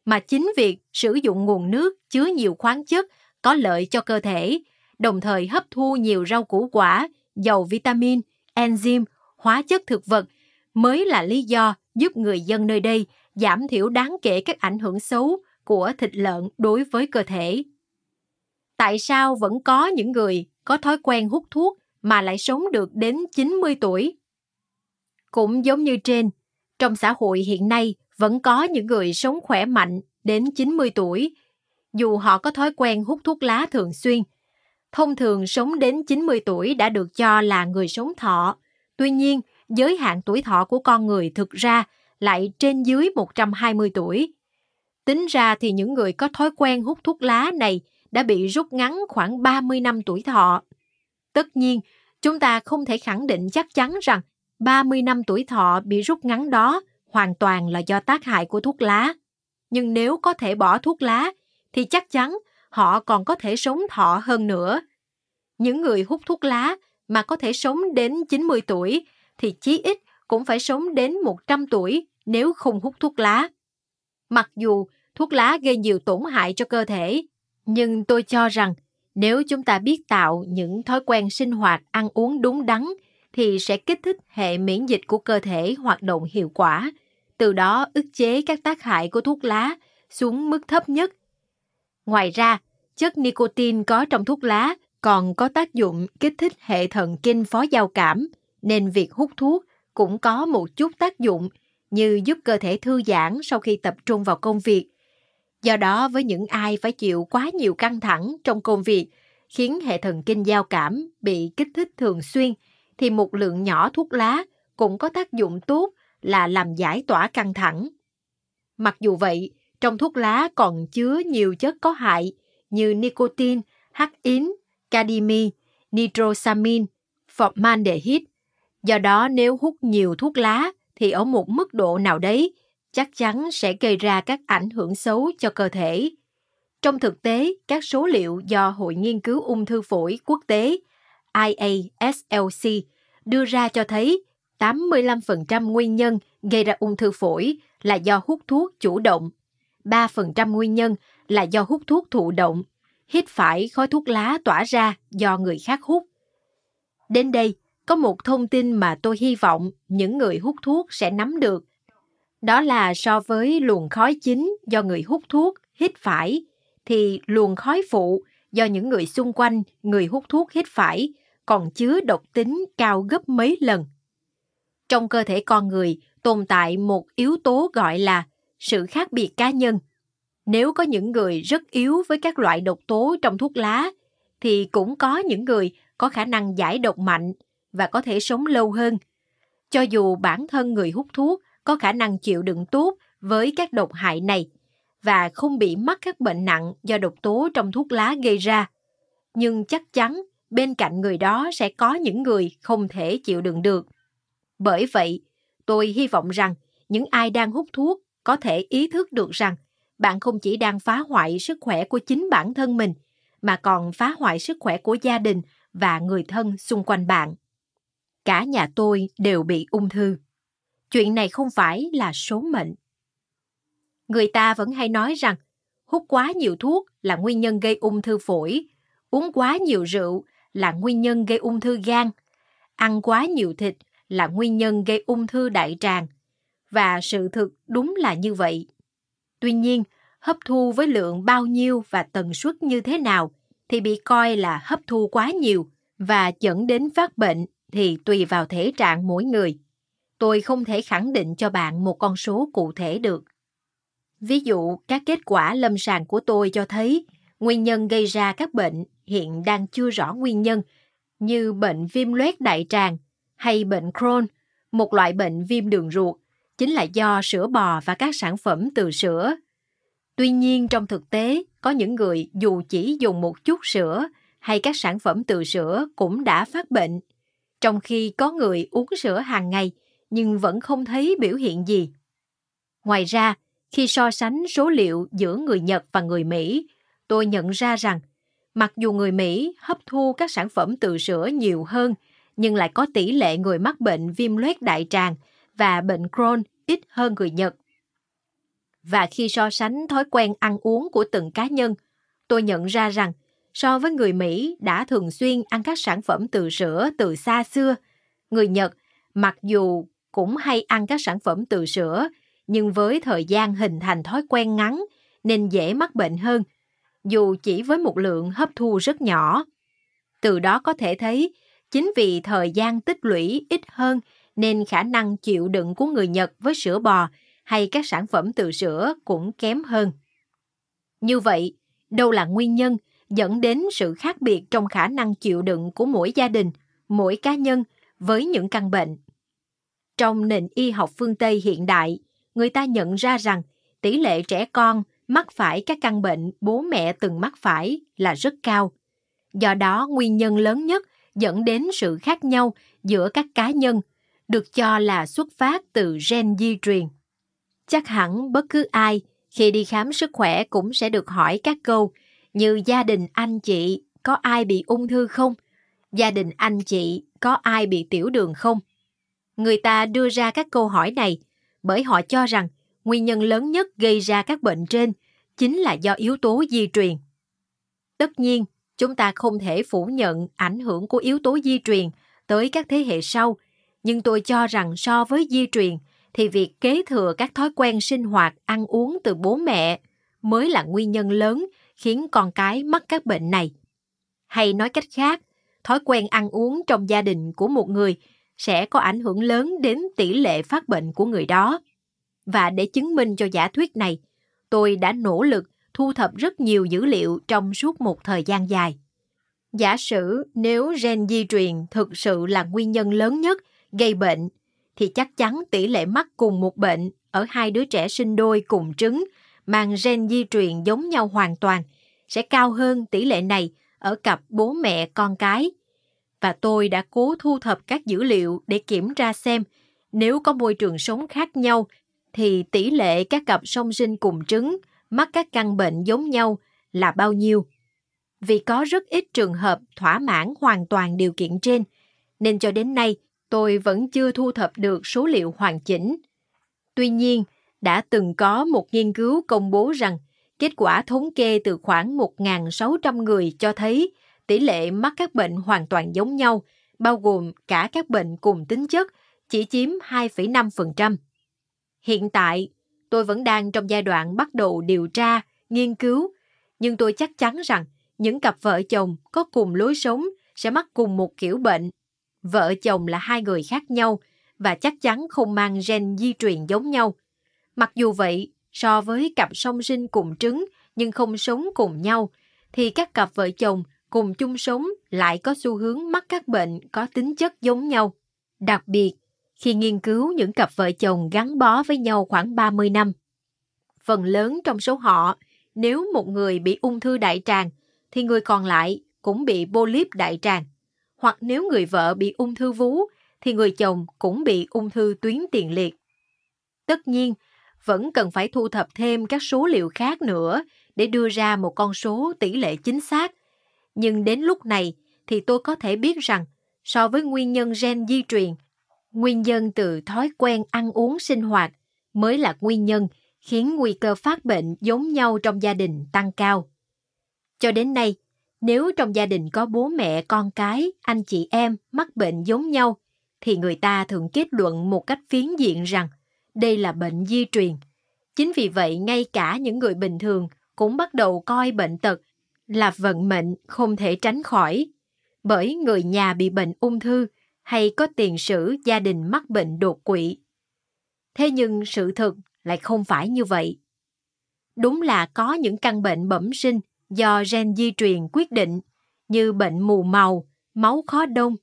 mà chính việc sử dụng nguồn nước chứa nhiều khoáng chất có lợi cho cơ thể đồng thời hấp thu nhiều rau củ quả, dầu vitamin, enzyme, hóa chất thực vật mới là lý do giúp người dân nơi đây giảm thiểu đáng kể các ảnh hưởng xấu của thịt lợn đối với cơ thể. Tại sao vẫn có những người có thói quen hút thuốc mà lại sống được đến 90 tuổi? Cũng giống như trên, trong xã hội hiện nay vẫn có những người sống khỏe mạnh đến 90 tuổi, dù họ có thói quen hút thuốc lá thường xuyên thông thường sống đến 90 tuổi đã được cho là người sống thọ. Tuy nhiên, giới hạn tuổi thọ của con người thực ra lại trên dưới 120 tuổi. Tính ra thì những người có thói quen hút thuốc lá này đã bị rút ngắn khoảng 30 năm tuổi thọ. Tất nhiên, chúng ta không thể khẳng định chắc chắn rằng 30 năm tuổi thọ bị rút ngắn đó hoàn toàn là do tác hại của thuốc lá. Nhưng nếu có thể bỏ thuốc lá thì chắc chắn họ còn có thể sống thọ hơn nữa. Những người hút thuốc lá mà có thể sống đến 90 tuổi thì chí ít cũng phải sống đến 100 tuổi nếu không hút thuốc lá. Mặc dù thuốc lá gây nhiều tổn hại cho cơ thể, nhưng tôi cho rằng nếu chúng ta biết tạo những thói quen sinh hoạt ăn uống đúng đắn thì sẽ kích thích hệ miễn dịch của cơ thể hoạt động hiệu quả, từ đó ức chế các tác hại của thuốc lá xuống mức thấp nhất. Ngoài ra, chất nicotine có trong thuốc lá còn có tác dụng kích thích hệ thần kinh phó giao cảm, nên việc hút thuốc cũng có một chút tác dụng như giúp cơ thể thư giãn sau khi tập trung vào công việc. Do đó, với những ai phải chịu quá nhiều căng thẳng trong công việc, khiến hệ thần kinh giao cảm bị kích thích thường xuyên, thì một lượng nhỏ thuốc lá cũng có tác dụng tốt là làm giải tỏa căng thẳng. Mặc dù vậy, trong thuốc lá còn chứa nhiều chất có hại, như nicotine, hắc ín, cadimi, nitrosamin, formaldehyde. Do đó nếu hút nhiều thuốc lá thì ở một mức độ nào đấy chắc chắn sẽ gây ra các ảnh hưởng xấu cho cơ thể. Trong thực tế, các số liệu do Hội Nghiên cứu Ung thư Phổi Quốc tế IASLC đưa ra cho thấy 85% nguyên nhân gây ra ung thư phổi là do hút thuốc chủ động, 3% nguyên nhân là do hút thuốc thụ động, hít phải khói thuốc lá tỏa ra do người khác hút. Đến đây, có một thông tin mà tôi hy vọng những người hút thuốc sẽ nắm được. Đó là so với luồng khói chính do người hút thuốc hít phải thì luồng khói phụ do những người xung quanh người hút thuốc hít phải còn chứa độc tính cao gấp mấy lần. Trong cơ thể con người tồn tại một yếu tố gọi là sự khác biệt cá nhân nếu có những người rất yếu với các loại độc tố trong thuốc lá, thì cũng có những người có khả năng giải độc mạnh và có thể sống lâu hơn. Cho dù bản thân người hút thuốc có khả năng chịu đựng tốt với các độc hại này và không bị mắc các bệnh nặng do độc tố trong thuốc lá gây ra, nhưng chắc chắn bên cạnh người đó sẽ có những người không thể chịu đựng được. Bởi vậy, tôi hy vọng rằng những ai đang hút thuốc có thể ý thức được rằng bạn không chỉ đang phá hoại sức khỏe của chính bản thân mình mà còn phá hoại sức khỏe của gia đình và người thân xung quanh bạn cả nhà tôi đều bị ung thư chuyện này không phải là số mệnh người ta vẫn hay nói rằng hút quá nhiều thuốc là nguyên nhân gây ung thư phổi uống quá nhiều rượu là nguyên nhân gây ung thư gan ăn quá nhiều thịt là nguyên nhân gây ung thư đại tràng và sự thực đúng là như vậy Tuy nhiên, hấp thu với lượng bao nhiêu và tần suất như thế nào thì bị coi là hấp thu quá nhiều và dẫn đến phát bệnh thì tùy vào thể trạng mỗi người. Tôi không thể khẳng định cho bạn một con số cụ thể được. Ví dụ, các kết quả lâm sàng của tôi cho thấy nguyên nhân gây ra các bệnh hiện đang chưa rõ nguyên nhân như bệnh viêm loét đại tràng hay bệnh Crohn, một loại bệnh viêm đường ruột chính là do sữa bò và các sản phẩm từ sữa. Tuy nhiên trong thực tế, có những người dù chỉ dùng một chút sữa hay các sản phẩm từ sữa cũng đã phát bệnh, trong khi có người uống sữa hàng ngày nhưng vẫn không thấy biểu hiện gì. Ngoài ra, khi so sánh số liệu giữa người Nhật và người Mỹ, tôi nhận ra rằng mặc dù người Mỹ hấp thu các sản phẩm từ sữa nhiều hơn, nhưng lại có tỷ lệ người mắc bệnh viêm loét đại tràng – và bệnh Crohn ít hơn người Nhật. Và khi so sánh thói quen ăn uống của từng cá nhân, tôi nhận ra rằng so với người Mỹ đã thường xuyên ăn các sản phẩm từ sữa từ xa xưa, người Nhật mặc dù cũng hay ăn các sản phẩm từ sữa, nhưng với thời gian hình thành thói quen ngắn nên dễ mắc bệnh hơn, dù chỉ với một lượng hấp thu rất nhỏ. Từ đó có thể thấy, chính vì thời gian tích lũy ít hơn nên khả năng chịu đựng của người Nhật với sữa bò hay các sản phẩm từ sữa cũng kém hơn. Như vậy, đâu là nguyên nhân dẫn đến sự khác biệt trong khả năng chịu đựng của mỗi gia đình, mỗi cá nhân với những căn bệnh. Trong nền y học phương Tây hiện đại, người ta nhận ra rằng tỷ lệ trẻ con mắc phải các căn bệnh bố mẹ từng mắc phải là rất cao. Do đó, nguyên nhân lớn nhất dẫn đến sự khác nhau giữa các cá nhân được cho là xuất phát từ gen di truyền. Chắc hẳn bất cứ ai khi đi khám sức khỏe cũng sẽ được hỏi các câu như gia đình anh chị có ai bị ung thư không? Gia đình anh chị có ai bị tiểu đường không? Người ta đưa ra các câu hỏi này bởi họ cho rằng nguyên nhân lớn nhất gây ra các bệnh trên chính là do yếu tố di truyền. Tất nhiên, chúng ta không thể phủ nhận ảnh hưởng của yếu tố di truyền tới các thế hệ sau nhưng tôi cho rằng so với di truyền thì việc kế thừa các thói quen sinh hoạt ăn uống từ bố mẹ mới là nguyên nhân lớn khiến con cái mắc các bệnh này hay nói cách khác thói quen ăn uống trong gia đình của một người sẽ có ảnh hưởng lớn đến tỷ lệ phát bệnh của người đó và để chứng minh cho giả thuyết này tôi đã nỗ lực thu thập rất nhiều dữ liệu trong suốt một thời gian dài giả sử nếu gen di truyền thực sự là nguyên nhân lớn nhất gây bệnh, thì chắc chắn tỷ lệ mắc cùng một bệnh ở hai đứa trẻ sinh đôi cùng trứng mang gen di truyền giống nhau hoàn toàn sẽ cao hơn tỷ lệ này ở cặp bố mẹ con cái. Và tôi đã cố thu thập các dữ liệu để kiểm tra xem nếu có môi trường sống khác nhau thì tỷ lệ các cặp song sinh cùng trứng mắc các căn bệnh giống nhau là bao nhiêu. Vì có rất ít trường hợp thỏa mãn hoàn toàn điều kiện trên, nên cho đến nay tôi vẫn chưa thu thập được số liệu hoàn chỉnh. Tuy nhiên, đã từng có một nghiên cứu công bố rằng kết quả thống kê từ khoảng 1.600 người cho thấy tỷ lệ mắc các bệnh hoàn toàn giống nhau, bao gồm cả các bệnh cùng tính chất, chỉ chiếm 2,5%. Hiện tại, tôi vẫn đang trong giai đoạn bắt đầu điều tra, nghiên cứu, nhưng tôi chắc chắn rằng những cặp vợ chồng có cùng lối sống sẽ mắc cùng một kiểu bệnh vợ chồng là hai người khác nhau và chắc chắn không mang gen di truyền giống nhau. Mặc dù vậy, so với cặp song sinh cùng trứng nhưng không sống cùng nhau, thì các cặp vợ chồng cùng chung sống lại có xu hướng mắc các bệnh có tính chất giống nhau. Đặc biệt, khi nghiên cứu những cặp vợ chồng gắn bó với nhau khoảng 30 năm. Phần lớn trong số họ, nếu một người bị ung thư đại tràng, thì người còn lại cũng bị polyp đại tràng hoặc nếu người vợ bị ung thư vú thì người chồng cũng bị ung thư tuyến tiền liệt. Tất nhiên, vẫn cần phải thu thập thêm các số liệu khác nữa để đưa ra một con số tỷ lệ chính xác. Nhưng đến lúc này thì tôi có thể biết rằng so với nguyên nhân gen di truyền, nguyên nhân từ thói quen ăn uống sinh hoạt mới là nguyên nhân khiến nguy cơ phát bệnh giống nhau trong gia đình tăng cao. Cho đến nay, nếu trong gia đình có bố mẹ, con cái, anh chị em mắc bệnh giống nhau, thì người ta thường kết luận một cách phiến diện rằng đây là bệnh di truyền. Chính vì vậy, ngay cả những người bình thường cũng bắt đầu coi bệnh tật là vận mệnh không thể tránh khỏi. Bởi người nhà bị bệnh ung thư hay có tiền sử gia đình mắc bệnh đột quỵ. Thế nhưng sự thực lại không phải như vậy. Đúng là có những căn bệnh bẩm sinh do gen di truyền quyết định như bệnh mù màu, máu khó đông.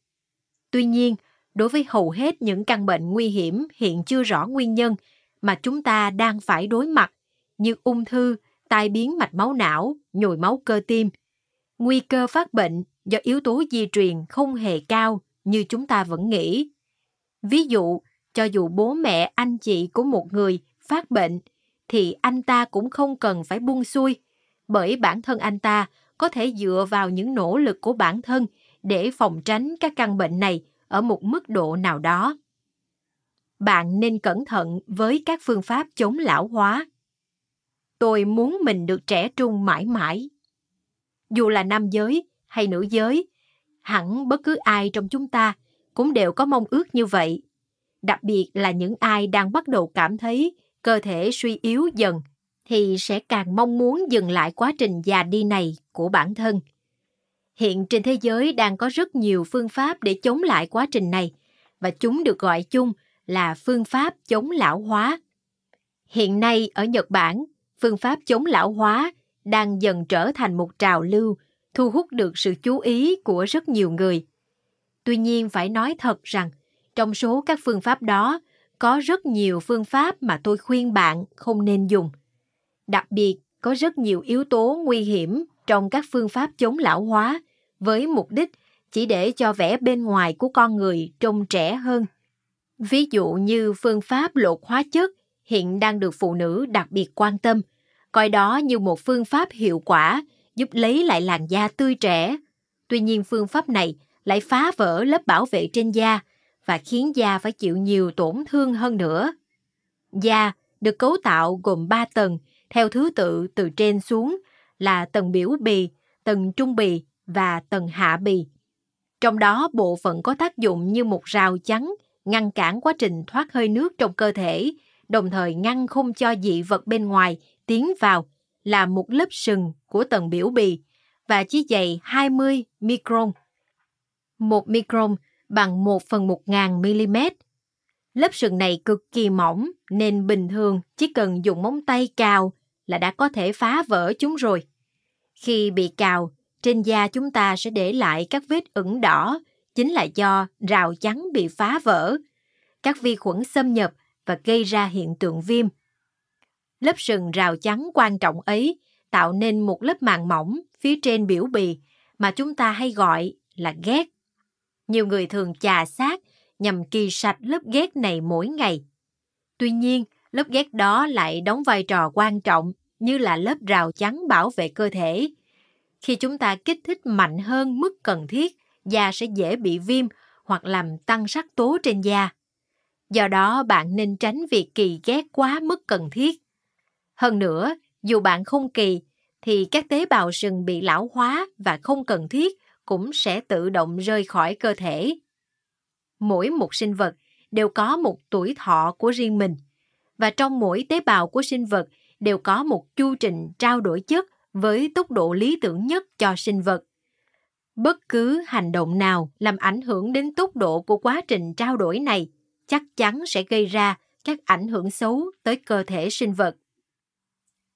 Tuy nhiên, đối với hầu hết những căn bệnh nguy hiểm hiện chưa rõ nguyên nhân mà chúng ta đang phải đối mặt như ung thư, tai biến mạch máu não, nhồi máu cơ tim, nguy cơ phát bệnh do yếu tố di truyền không hề cao như chúng ta vẫn nghĩ. Ví dụ, cho dù bố mẹ anh chị của một người phát bệnh thì anh ta cũng không cần phải buông xuôi bởi bản thân anh ta có thể dựa vào những nỗ lực của bản thân để phòng tránh các căn bệnh này ở một mức độ nào đó. Bạn nên cẩn thận với các phương pháp chống lão hóa. Tôi muốn mình được trẻ trung mãi mãi. Dù là nam giới hay nữ giới, hẳn bất cứ ai trong chúng ta cũng đều có mong ước như vậy. Đặc biệt là những ai đang bắt đầu cảm thấy cơ thể suy yếu dần thì sẽ càng mong muốn dừng lại quá trình già đi này của bản thân. Hiện trên thế giới đang có rất nhiều phương pháp để chống lại quá trình này và chúng được gọi chung là phương pháp chống lão hóa. Hiện nay ở Nhật Bản, phương pháp chống lão hóa đang dần trở thành một trào lưu, thu hút được sự chú ý của rất nhiều người. Tuy nhiên phải nói thật rằng, trong số các phương pháp đó, có rất nhiều phương pháp mà tôi khuyên bạn không nên dùng – Đặc biệt, có rất nhiều yếu tố nguy hiểm trong các phương pháp chống lão hóa với mục đích chỉ để cho vẻ bên ngoài của con người trông trẻ hơn. Ví dụ như phương pháp lột hóa chất hiện đang được phụ nữ đặc biệt quan tâm, coi đó như một phương pháp hiệu quả giúp lấy lại làn da tươi trẻ. Tuy nhiên phương pháp này lại phá vỡ lớp bảo vệ trên da và khiến da phải chịu nhiều tổn thương hơn nữa. Da được cấu tạo gồm ba tầng – theo thứ tự từ trên xuống là tầng biểu bì, tầng trung bì và tầng hạ bì. Trong đó bộ phận có tác dụng như một rào chắn ngăn cản quá trình thoát hơi nước trong cơ thể, đồng thời ngăn không cho dị vật bên ngoài tiến vào là một lớp sừng của tầng biểu bì và chỉ dày 20 micron. Một micron bằng 1 phần 1 ngàn mm. Lớp sừng này cực kỳ mỏng nên bình thường chỉ cần dùng móng tay cào là đã có thể phá vỡ chúng rồi. Khi bị cào, trên da chúng ta sẽ để lại các vết ửng đỏ, chính là do rào chắn bị phá vỡ. Các vi khuẩn xâm nhập và gây ra hiện tượng viêm. Lớp sừng rào chắn quan trọng ấy tạo nên một lớp màng mỏng phía trên biểu bì mà chúng ta hay gọi là ghét. Nhiều người thường chà sát nhằm kỳ sạch lớp ghét này mỗi ngày. Tuy nhiên, lớp ghét đó lại đóng vai trò quan trọng như là lớp rào chắn bảo vệ cơ thể. Khi chúng ta kích thích mạnh hơn mức cần thiết, da sẽ dễ bị viêm hoặc làm tăng sắc tố trên da. Do đó bạn nên tránh việc kỳ ghét quá mức cần thiết. Hơn nữa, dù bạn không kỳ, thì các tế bào sừng bị lão hóa và không cần thiết cũng sẽ tự động rơi khỏi cơ thể. Mỗi một sinh vật đều có một tuổi thọ của riêng mình – và trong mỗi tế bào của sinh vật đều có một chu trình trao đổi chất với tốc độ lý tưởng nhất cho sinh vật. Bất cứ hành động nào làm ảnh hưởng đến tốc độ của quá trình trao đổi này chắc chắn sẽ gây ra các ảnh hưởng xấu tới cơ thể sinh vật.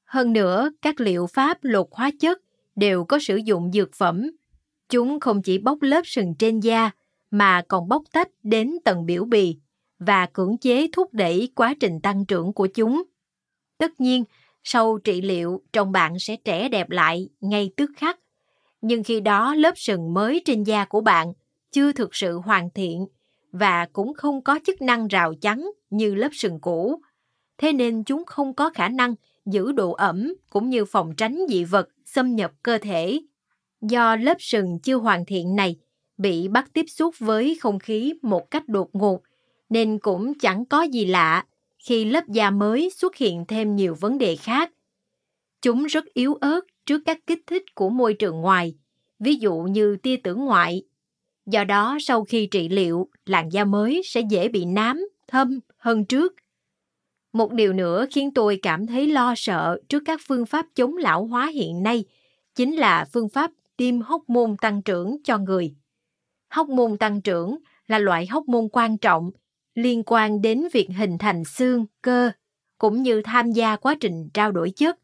Hơn nữa, các liệu pháp lột hóa chất đều có sử dụng dược phẩm. Chúng không chỉ bóc lớp sừng trên da mà còn bóc tách đến tầng biểu bì và cưỡng chế thúc đẩy quá trình tăng trưởng của chúng. Tất nhiên, sau trị liệu trông bạn sẽ trẻ đẹp lại ngay tức khắc, nhưng khi đó lớp sừng mới trên da của bạn chưa thực sự hoàn thiện và cũng không có chức năng rào chắn như lớp sừng cũ. Thế nên chúng không có khả năng giữ độ ẩm cũng như phòng tránh dị vật xâm nhập cơ thể. Do lớp sừng chưa hoàn thiện này bị bắt tiếp xúc với không khí một cách đột ngột nên cũng chẳng có gì lạ khi lớp da mới xuất hiện thêm nhiều vấn đề khác. Chúng rất yếu ớt trước các kích thích của môi trường ngoài, ví dụ như tia tử ngoại. Do đó, sau khi trị liệu, làn da mới sẽ dễ bị nám, thâm hơn trước. Một điều nữa khiến tôi cảm thấy lo sợ trước các phương pháp chống lão hóa hiện nay chính là phương pháp tiêm hóc môn tăng trưởng cho người. Hóc môn tăng trưởng là loại hóc môn quan trọng liên quan đến việc hình thành xương, cơ, cũng như tham gia quá trình trao đổi chất.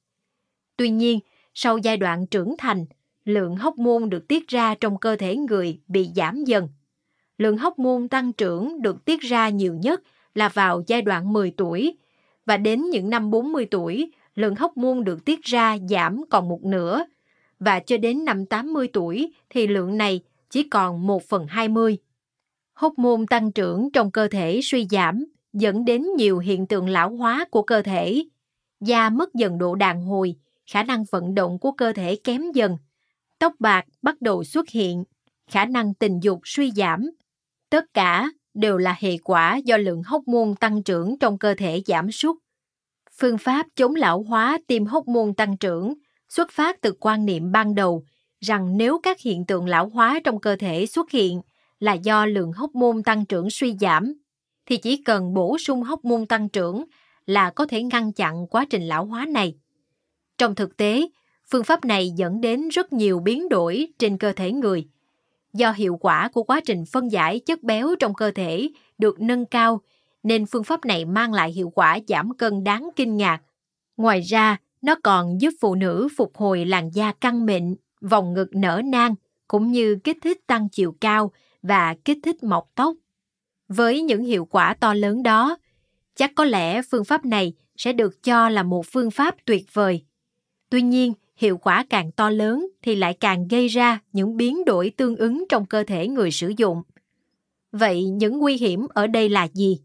Tuy nhiên, sau giai đoạn trưởng thành, lượng hóc môn được tiết ra trong cơ thể người bị giảm dần. Lượng hóc môn tăng trưởng được tiết ra nhiều nhất là vào giai đoạn 10 tuổi, và đến những năm 40 tuổi, lượng hóc môn được tiết ra giảm còn một nửa, và cho đến năm 80 tuổi thì lượng này chỉ còn 1 phần 20 hóc môn tăng trưởng trong cơ thể suy giảm, dẫn đến nhiều hiện tượng lão hóa của cơ thể. Da mất dần độ đàn hồi, khả năng vận động của cơ thể kém dần. Tóc bạc bắt đầu xuất hiện, khả năng tình dục suy giảm. Tất cả đều là hệ quả do lượng hóc môn tăng trưởng trong cơ thể giảm sút. Phương pháp chống lão hóa tiêm hóc môn tăng trưởng xuất phát từ quan niệm ban đầu rằng nếu các hiện tượng lão hóa trong cơ thể xuất hiện – là do lượng hóc môn tăng trưởng suy giảm, thì chỉ cần bổ sung hóc môn tăng trưởng là có thể ngăn chặn quá trình lão hóa này. Trong thực tế, phương pháp này dẫn đến rất nhiều biến đổi trên cơ thể người. Do hiệu quả của quá trình phân giải chất béo trong cơ thể được nâng cao, nên phương pháp này mang lại hiệu quả giảm cân đáng kinh ngạc. Ngoài ra, nó còn giúp phụ nữ phục hồi làn da căng mịn, vòng ngực nở nang, cũng như kích thích tăng chiều cao và kích thích mọc tóc. Với những hiệu quả to lớn đó, chắc có lẽ phương pháp này sẽ được cho là một phương pháp tuyệt vời. Tuy nhiên, hiệu quả càng to lớn thì lại càng gây ra những biến đổi tương ứng trong cơ thể người sử dụng. Vậy những nguy hiểm ở đây là gì?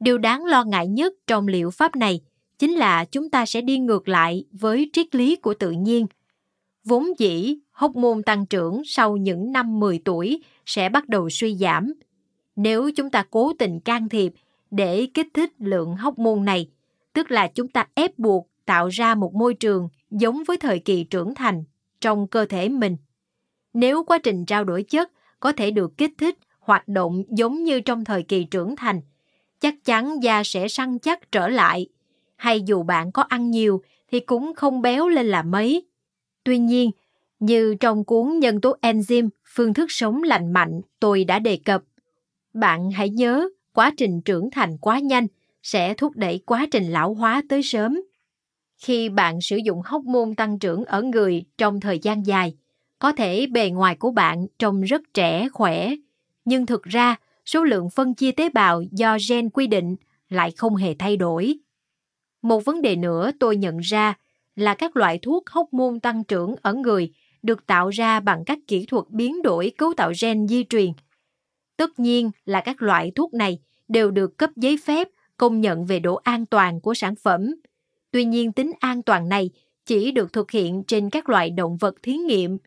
Điều đáng lo ngại nhất trong liệu pháp này chính là chúng ta sẽ đi ngược lại với triết lý của tự nhiên. Vốn dĩ hóc môn tăng trưởng sau những năm 10 tuổi sẽ bắt đầu suy giảm. Nếu chúng ta cố tình can thiệp để kích thích lượng hóc môn này, tức là chúng ta ép buộc tạo ra một môi trường giống với thời kỳ trưởng thành trong cơ thể mình. Nếu quá trình trao đổi chất có thể được kích thích hoạt động giống như trong thời kỳ trưởng thành, chắc chắn da sẽ săn chắc trở lại. Hay dù bạn có ăn nhiều thì cũng không béo lên là mấy. Tuy nhiên, như trong cuốn Nhân tố enzyme, phương thức sống lành mạnh tôi đã đề cập. Bạn hãy nhớ, quá trình trưởng thành quá nhanh sẽ thúc đẩy quá trình lão hóa tới sớm. Khi bạn sử dụng hóc môn tăng trưởng ở người trong thời gian dài, có thể bề ngoài của bạn trông rất trẻ, khỏe, nhưng thực ra số lượng phân chia tế bào do gen quy định lại không hề thay đổi. Một vấn đề nữa tôi nhận ra là các loại thuốc hóc môn tăng trưởng ở người – được tạo ra bằng các kỹ thuật biến đổi cấu tạo gen di truyền. Tất nhiên là các loại thuốc này đều được cấp giấy phép công nhận về độ an toàn của sản phẩm. Tuy nhiên tính an toàn này chỉ được thực hiện trên các loại động vật thí nghiệm.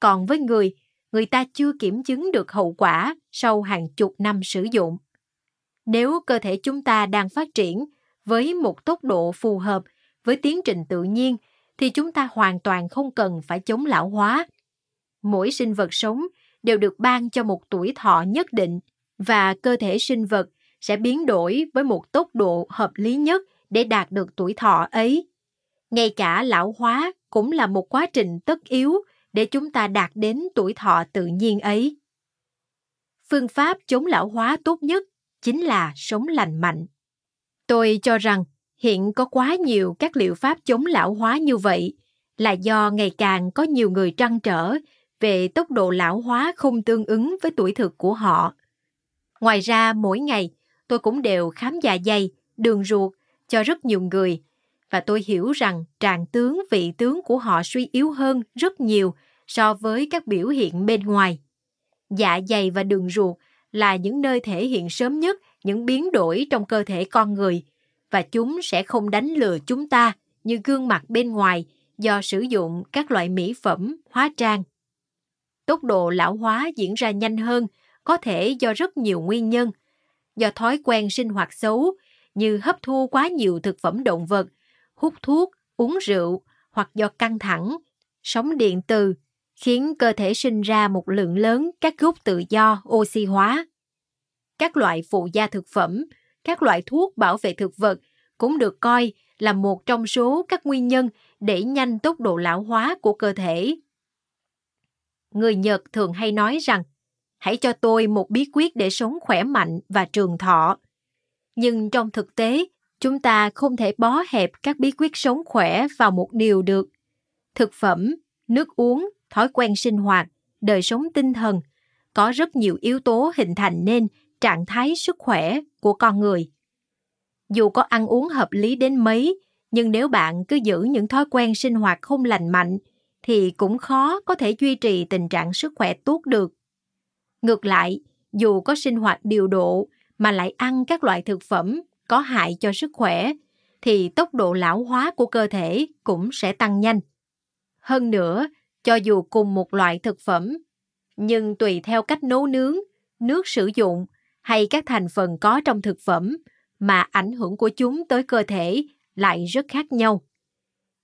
Còn với người, người ta chưa kiểm chứng được hậu quả sau hàng chục năm sử dụng. Nếu cơ thể chúng ta đang phát triển với một tốc độ phù hợp với tiến trình tự nhiên thì chúng ta hoàn toàn không cần phải chống lão hóa. Mỗi sinh vật sống đều được ban cho một tuổi thọ nhất định và cơ thể sinh vật sẽ biến đổi với một tốc độ hợp lý nhất để đạt được tuổi thọ ấy. Ngay cả lão hóa cũng là một quá trình tất yếu để chúng ta đạt đến tuổi thọ tự nhiên ấy. Phương pháp chống lão hóa tốt nhất chính là sống lành mạnh. Tôi cho rằng hiện có quá nhiều các liệu pháp chống lão hóa như vậy là do ngày càng có nhiều người trăn trở về tốc độ lão hóa không tương ứng với tuổi thực của họ. Ngoài ra mỗi ngày tôi cũng đều khám dạ dày, đường ruột cho rất nhiều người và tôi hiểu rằng trạng tướng vị tướng của họ suy yếu hơn rất nhiều so với các biểu hiện bên ngoài. Dạ dày và đường ruột là những nơi thể hiện sớm nhất những biến đổi trong cơ thể con người – và chúng sẽ không đánh lừa chúng ta như gương mặt bên ngoài do sử dụng các loại mỹ phẩm, hóa trang. Tốc độ lão hóa diễn ra nhanh hơn có thể do rất nhiều nguyên nhân, do thói quen sinh hoạt xấu như hấp thu quá nhiều thực phẩm động vật, hút thuốc, uống rượu hoặc do căng thẳng, sóng điện từ khiến cơ thể sinh ra một lượng lớn các gốc tự do oxy hóa. Các loại phụ gia thực phẩm các loại thuốc bảo vệ thực vật cũng được coi là một trong số các nguyên nhân để nhanh tốc độ lão hóa của cơ thể. Người Nhật thường hay nói rằng, hãy cho tôi một bí quyết để sống khỏe mạnh và trường thọ. Nhưng trong thực tế, chúng ta không thể bó hẹp các bí quyết sống khỏe vào một điều được. Thực phẩm, nước uống, thói quen sinh hoạt, đời sống tinh thần có rất nhiều yếu tố hình thành nên trạng thái sức khỏe của con người dù có ăn uống hợp lý đến mấy nhưng nếu bạn cứ giữ những thói quen sinh hoạt không lành mạnh thì cũng khó có thể duy trì tình trạng sức khỏe tốt được ngược lại dù có sinh hoạt điều độ mà lại ăn các loại thực phẩm có hại cho sức khỏe thì tốc độ lão hóa của cơ thể cũng sẽ tăng nhanh hơn nữa cho dù cùng một loại thực phẩm nhưng tùy theo cách nấu nướng nước sử dụng hay các thành phần có trong thực phẩm mà ảnh hưởng của chúng tới cơ thể lại rất khác nhau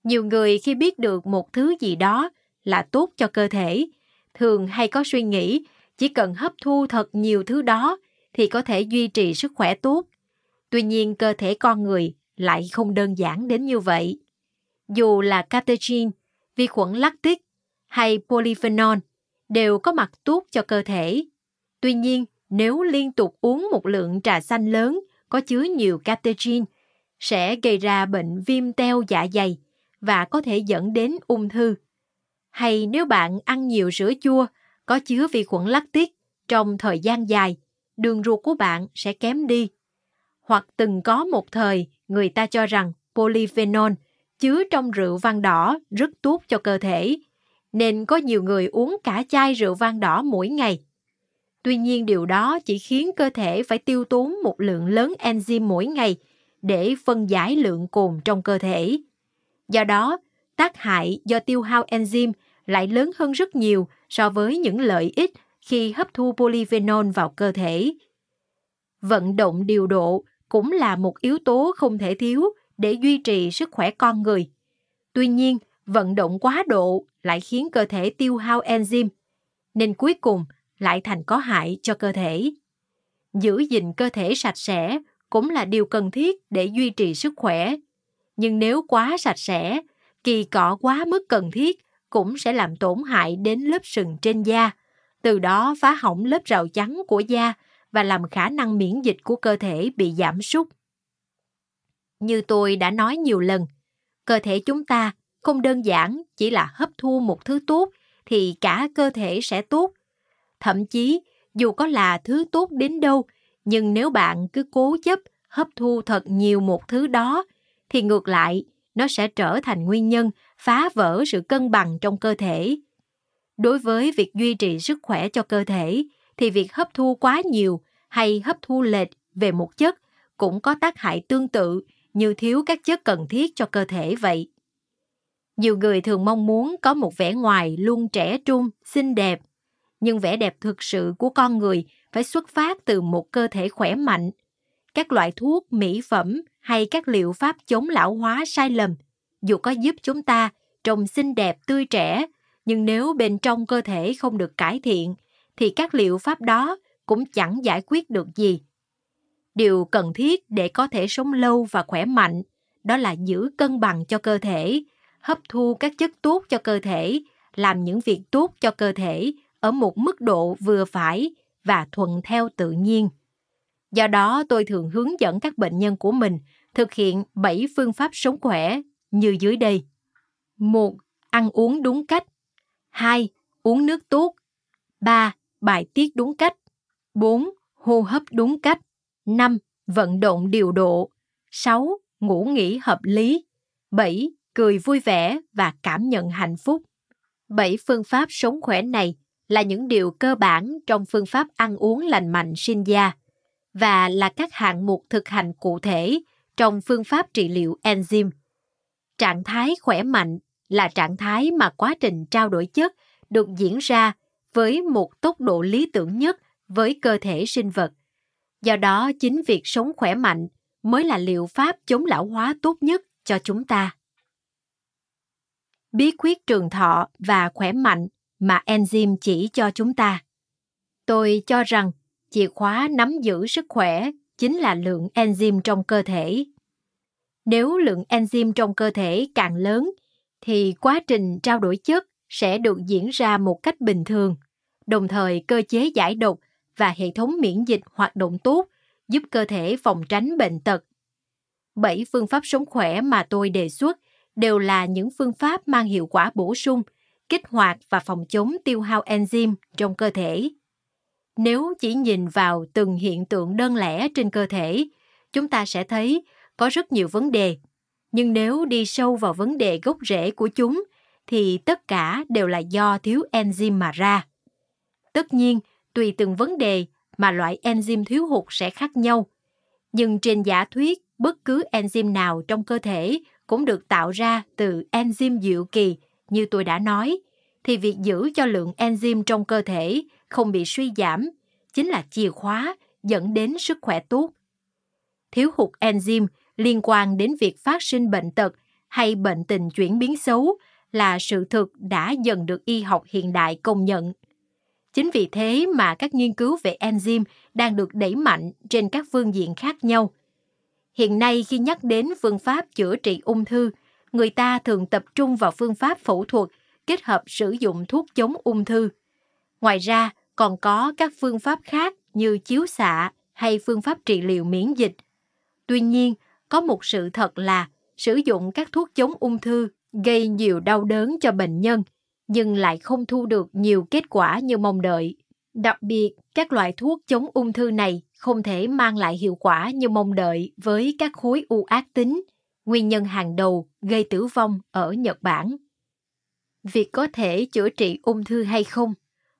nhiều người khi biết được một thứ gì đó là tốt cho cơ thể thường hay có suy nghĩ chỉ cần hấp thu thật nhiều thứ đó thì có thể duy trì sức khỏe tốt tuy nhiên cơ thể con người lại không đơn giản đến như vậy dù là catechin vi khuẩn lactic hay polyphenol đều có mặt tốt cho cơ thể tuy nhiên nếu liên tục uống một lượng trà xanh lớn có chứa nhiều catechin sẽ gây ra bệnh viêm teo dạ dày và có thể dẫn đến ung thư. Hay nếu bạn ăn nhiều sữa chua có chứa vi khuẩn lactic trong thời gian dài, đường ruột của bạn sẽ kém đi. Hoặc từng có một thời người ta cho rằng polyphenol chứa trong rượu vang đỏ rất tốt cho cơ thể, nên có nhiều người uống cả chai rượu vang đỏ mỗi ngày Tuy nhiên điều đó chỉ khiến cơ thể phải tiêu tốn một lượng lớn enzyme mỗi ngày để phân giải lượng cồn trong cơ thể. Do đó, tác hại do tiêu hao enzyme lại lớn hơn rất nhiều so với những lợi ích khi hấp thu polyphenol vào cơ thể. Vận động điều độ cũng là một yếu tố không thể thiếu để duy trì sức khỏe con người. Tuy nhiên, vận động quá độ lại khiến cơ thể tiêu hao enzyme, nên cuối cùng – lại thành có hại cho cơ thể. Giữ gìn cơ thể sạch sẽ cũng là điều cần thiết để duy trì sức khỏe. Nhưng nếu quá sạch sẽ, kỳ cọ quá mức cần thiết cũng sẽ làm tổn hại đến lớp sừng trên da, từ đó phá hỏng lớp rào chắn của da và làm khả năng miễn dịch của cơ thể bị giảm sút. Như tôi đã nói nhiều lần, cơ thể chúng ta không đơn giản chỉ là hấp thu một thứ tốt thì cả cơ thể sẽ tốt Thậm chí, dù có là thứ tốt đến đâu, nhưng nếu bạn cứ cố chấp hấp thu thật nhiều một thứ đó, thì ngược lại, nó sẽ trở thành nguyên nhân phá vỡ sự cân bằng trong cơ thể. Đối với việc duy trì sức khỏe cho cơ thể, thì việc hấp thu quá nhiều hay hấp thu lệch về một chất cũng có tác hại tương tự như thiếu các chất cần thiết cho cơ thể vậy. Nhiều người thường mong muốn có một vẻ ngoài luôn trẻ trung, xinh đẹp, nhưng vẻ đẹp thực sự của con người phải xuất phát từ một cơ thể khỏe mạnh. Các loại thuốc, mỹ phẩm hay các liệu pháp chống lão hóa sai lầm, dù có giúp chúng ta trông xinh đẹp tươi trẻ, nhưng nếu bên trong cơ thể không được cải thiện thì các liệu pháp đó cũng chẳng giải quyết được gì. Điều cần thiết để có thể sống lâu và khỏe mạnh đó là giữ cân bằng cho cơ thể, hấp thu các chất tốt cho cơ thể, làm những việc tốt cho cơ thể ở một mức độ vừa phải và thuận theo tự nhiên. Do đó, tôi thường hướng dẫn các bệnh nhân của mình thực hiện 7 phương pháp sống khỏe như dưới đây. 1. Ăn uống đúng cách. 2. Uống nước tốt. 3. Bài tiết đúng cách. 4. Hô hấp đúng cách. 5. Vận động điều độ. 6. Ngủ nghỉ hợp lý. 7. Cười vui vẻ và cảm nhận hạnh phúc. 7 phương pháp sống khỏe này là những điều cơ bản trong phương pháp ăn uống lành mạnh sinh gia và là các hạng mục thực hành cụ thể trong phương pháp trị liệu enzyme. Trạng thái khỏe mạnh là trạng thái mà quá trình trao đổi chất được diễn ra với một tốc độ lý tưởng nhất với cơ thể sinh vật. Do đó, chính việc sống khỏe mạnh mới là liệu pháp chống lão hóa tốt nhất cho chúng ta. Bí quyết trường thọ và khỏe mạnh – mà enzyme chỉ cho chúng ta. Tôi cho rằng chìa khóa nắm giữ sức khỏe chính là lượng enzyme trong cơ thể. Nếu lượng enzyme trong cơ thể càng lớn thì quá trình trao đổi chất sẽ được diễn ra một cách bình thường, đồng thời cơ chế giải độc và hệ thống miễn dịch hoạt động tốt, giúp cơ thể phòng tránh bệnh tật. Bảy phương pháp sống khỏe mà tôi đề xuất đều là những phương pháp mang hiệu quả bổ sung – kích hoạt và phòng chống tiêu hao enzyme trong cơ thể. Nếu chỉ nhìn vào từng hiện tượng đơn lẻ trên cơ thể, chúng ta sẽ thấy có rất nhiều vấn đề. Nhưng nếu đi sâu vào vấn đề gốc rễ của chúng thì tất cả đều là do thiếu enzyme mà ra. Tất nhiên, tùy từng vấn đề mà loại enzyme thiếu hụt sẽ khác nhau. Nhưng trên giả thuyết, bất cứ enzyme nào trong cơ thể cũng được tạo ra từ enzyme dịu kỳ như tôi đã nói, thì việc giữ cho lượng enzyme trong cơ thể không bị suy giảm chính là chìa khóa dẫn đến sức khỏe tốt. Thiếu hụt enzyme liên quan đến việc phát sinh bệnh tật hay bệnh tình chuyển biến xấu là sự thực đã dần được y học hiện đại công nhận. Chính vì thế mà các nghiên cứu về enzyme đang được đẩy mạnh trên các phương diện khác nhau. Hiện nay khi nhắc đến phương pháp chữa trị ung thư – người ta thường tập trung vào phương pháp phẫu thuật kết hợp sử dụng thuốc chống ung thư. Ngoài ra, còn có các phương pháp khác như chiếu xạ hay phương pháp trị liệu miễn dịch. Tuy nhiên, có một sự thật là sử dụng các thuốc chống ung thư gây nhiều đau đớn cho bệnh nhân nhưng lại không thu được nhiều kết quả như mong đợi. Đặc biệt, các loại thuốc chống ung thư này không thể mang lại hiệu quả như mong đợi với các khối u ác tính nguyên nhân hàng đầu gây tử vong ở Nhật Bản. Việc có thể chữa trị ung thư hay không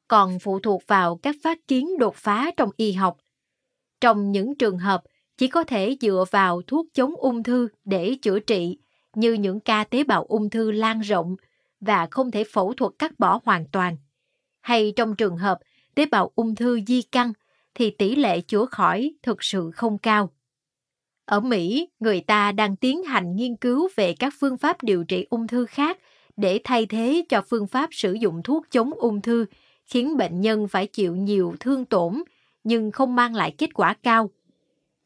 còn phụ thuộc vào các phát kiến đột phá trong y học. Trong những trường hợp chỉ có thể dựa vào thuốc chống ung thư để chữa trị như những ca tế bào ung thư lan rộng và không thể phẫu thuật cắt bỏ hoàn toàn. Hay trong trường hợp tế bào ung thư di căn thì tỷ lệ chữa khỏi thực sự không cao. Ở Mỹ, người ta đang tiến hành nghiên cứu về các phương pháp điều trị ung thư khác để thay thế cho phương pháp sử dụng thuốc chống ung thư, khiến bệnh nhân phải chịu nhiều thương tổn nhưng không mang lại kết quả cao.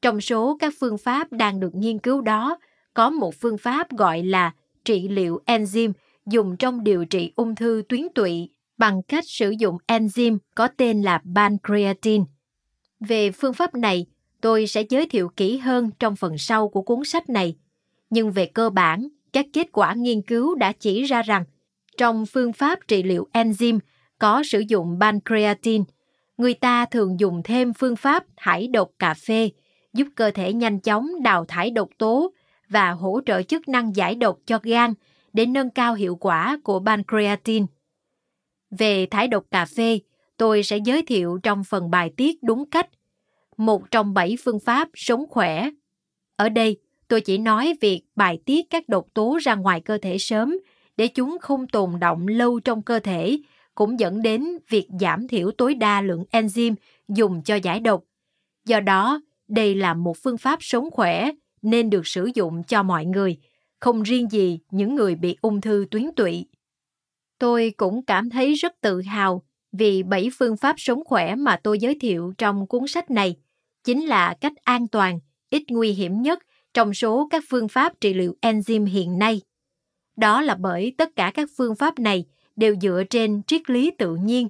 Trong số các phương pháp đang được nghiên cứu đó, có một phương pháp gọi là trị liệu enzyme dùng trong điều trị ung thư tuyến tụy bằng cách sử dụng enzyme có tên là pancreatin. Về phương pháp này, Tôi sẽ giới thiệu kỹ hơn trong phần sau của cuốn sách này. Nhưng về cơ bản, các kết quả nghiên cứu đã chỉ ra rằng trong phương pháp trị liệu enzyme có sử dụng pancreatin, người ta thường dùng thêm phương pháp thải độc cà phê, giúp cơ thể nhanh chóng đào thải độc tố và hỗ trợ chức năng giải độc cho gan để nâng cao hiệu quả của pancreatin. Về thải độc cà phê, tôi sẽ giới thiệu trong phần bài tiết đúng cách – một trong bảy phương pháp sống khỏe. Ở đây, tôi chỉ nói việc bài tiết các độc tố ra ngoài cơ thể sớm để chúng không tồn động lâu trong cơ thể, cũng dẫn đến việc giảm thiểu tối đa lượng enzyme dùng cho giải độc. Do đó, đây là một phương pháp sống khỏe nên được sử dụng cho mọi người, không riêng gì những người bị ung thư tuyến tụy. Tôi cũng cảm thấy rất tự hào vì bảy phương pháp sống khỏe mà tôi giới thiệu trong cuốn sách này chính là cách an toàn, ít nguy hiểm nhất trong số các phương pháp trị liệu enzyme hiện nay. Đó là bởi tất cả các phương pháp này đều dựa trên triết lý tự nhiên.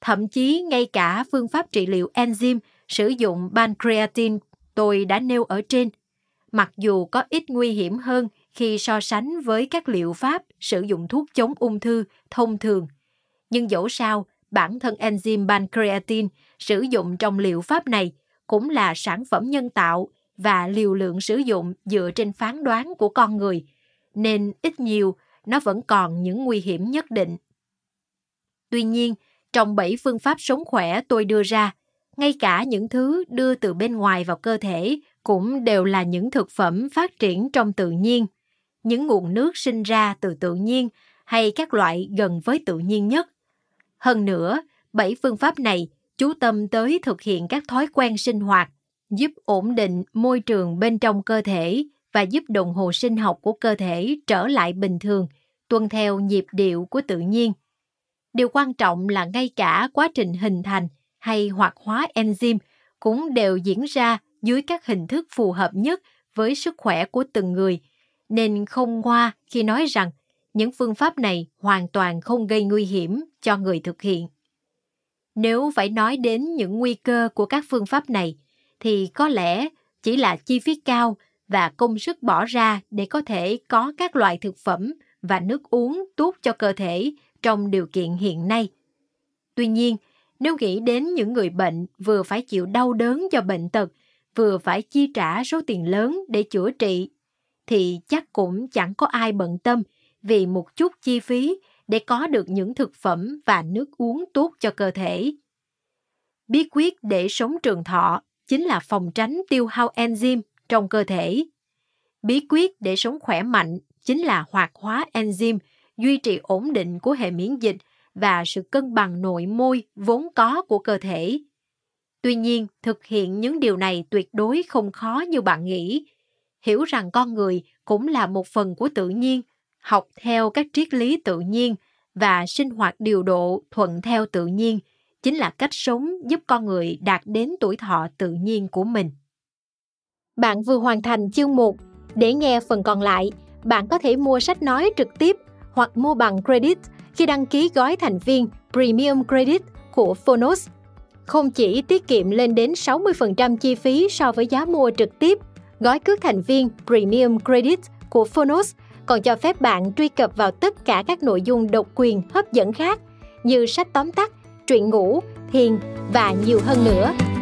Thậm chí ngay cả phương pháp trị liệu enzyme sử dụng pancreatin tôi đã nêu ở trên, mặc dù có ít nguy hiểm hơn khi so sánh với các liệu pháp sử dụng thuốc chống ung thư thông thường, nhưng dẫu sao bản thân enzyme pancreatin sử dụng trong liệu pháp này cũng là sản phẩm nhân tạo và liều lượng sử dụng dựa trên phán đoán của con người, nên ít nhiều nó vẫn còn những nguy hiểm nhất định. Tuy nhiên, trong bảy phương pháp sống khỏe tôi đưa ra, ngay cả những thứ đưa từ bên ngoài vào cơ thể cũng đều là những thực phẩm phát triển trong tự nhiên, những nguồn nước sinh ra từ tự nhiên hay các loại gần với tự nhiên nhất. Hơn nữa, bảy phương pháp này chú tâm tới thực hiện các thói quen sinh hoạt giúp ổn định môi trường bên trong cơ thể và giúp đồng hồ sinh học của cơ thể trở lại bình thường tuân theo nhịp điệu của tự nhiên điều quan trọng là ngay cả quá trình hình thành hay hoạt hóa enzyme cũng đều diễn ra dưới các hình thức phù hợp nhất với sức khỏe của từng người nên không ngoa khi nói rằng những phương pháp này hoàn toàn không gây nguy hiểm cho người thực hiện nếu phải nói đến những nguy cơ của các phương pháp này, thì có lẽ chỉ là chi phí cao và công sức bỏ ra để có thể có các loại thực phẩm và nước uống tốt cho cơ thể trong điều kiện hiện nay. Tuy nhiên, nếu nghĩ đến những người bệnh vừa phải chịu đau đớn do bệnh tật, vừa phải chi trả số tiền lớn để chữa trị, thì chắc cũng chẳng có ai bận tâm vì một chút chi phí để có được những thực phẩm và nước uống tốt cho cơ thể. Bí quyết để sống trường thọ chính là phòng tránh tiêu hao enzyme trong cơ thể. Bí quyết để sống khỏe mạnh chính là hoạt hóa enzyme, duy trì ổn định của hệ miễn dịch và sự cân bằng nội môi vốn có của cơ thể. Tuy nhiên, thực hiện những điều này tuyệt đối không khó như bạn nghĩ. Hiểu rằng con người cũng là một phần của tự nhiên – học theo các triết lý tự nhiên và sinh hoạt điều độ thuận theo tự nhiên chính là cách sống giúp con người đạt đến tuổi thọ tự nhiên của mình. Bạn vừa hoàn thành chương 1. Để nghe phần còn lại, bạn có thể mua sách nói trực tiếp hoặc mua bằng credit khi đăng ký gói thành viên Premium Credit của Phonos. Không chỉ tiết kiệm lên đến 60% chi phí so với giá mua trực tiếp, gói cước thành viên Premium Credit của Phonos – còn cho phép bạn truy cập vào tất cả các nội dung độc quyền hấp dẫn khác như sách tóm tắt, truyện ngủ, thiền và nhiều hơn nữa.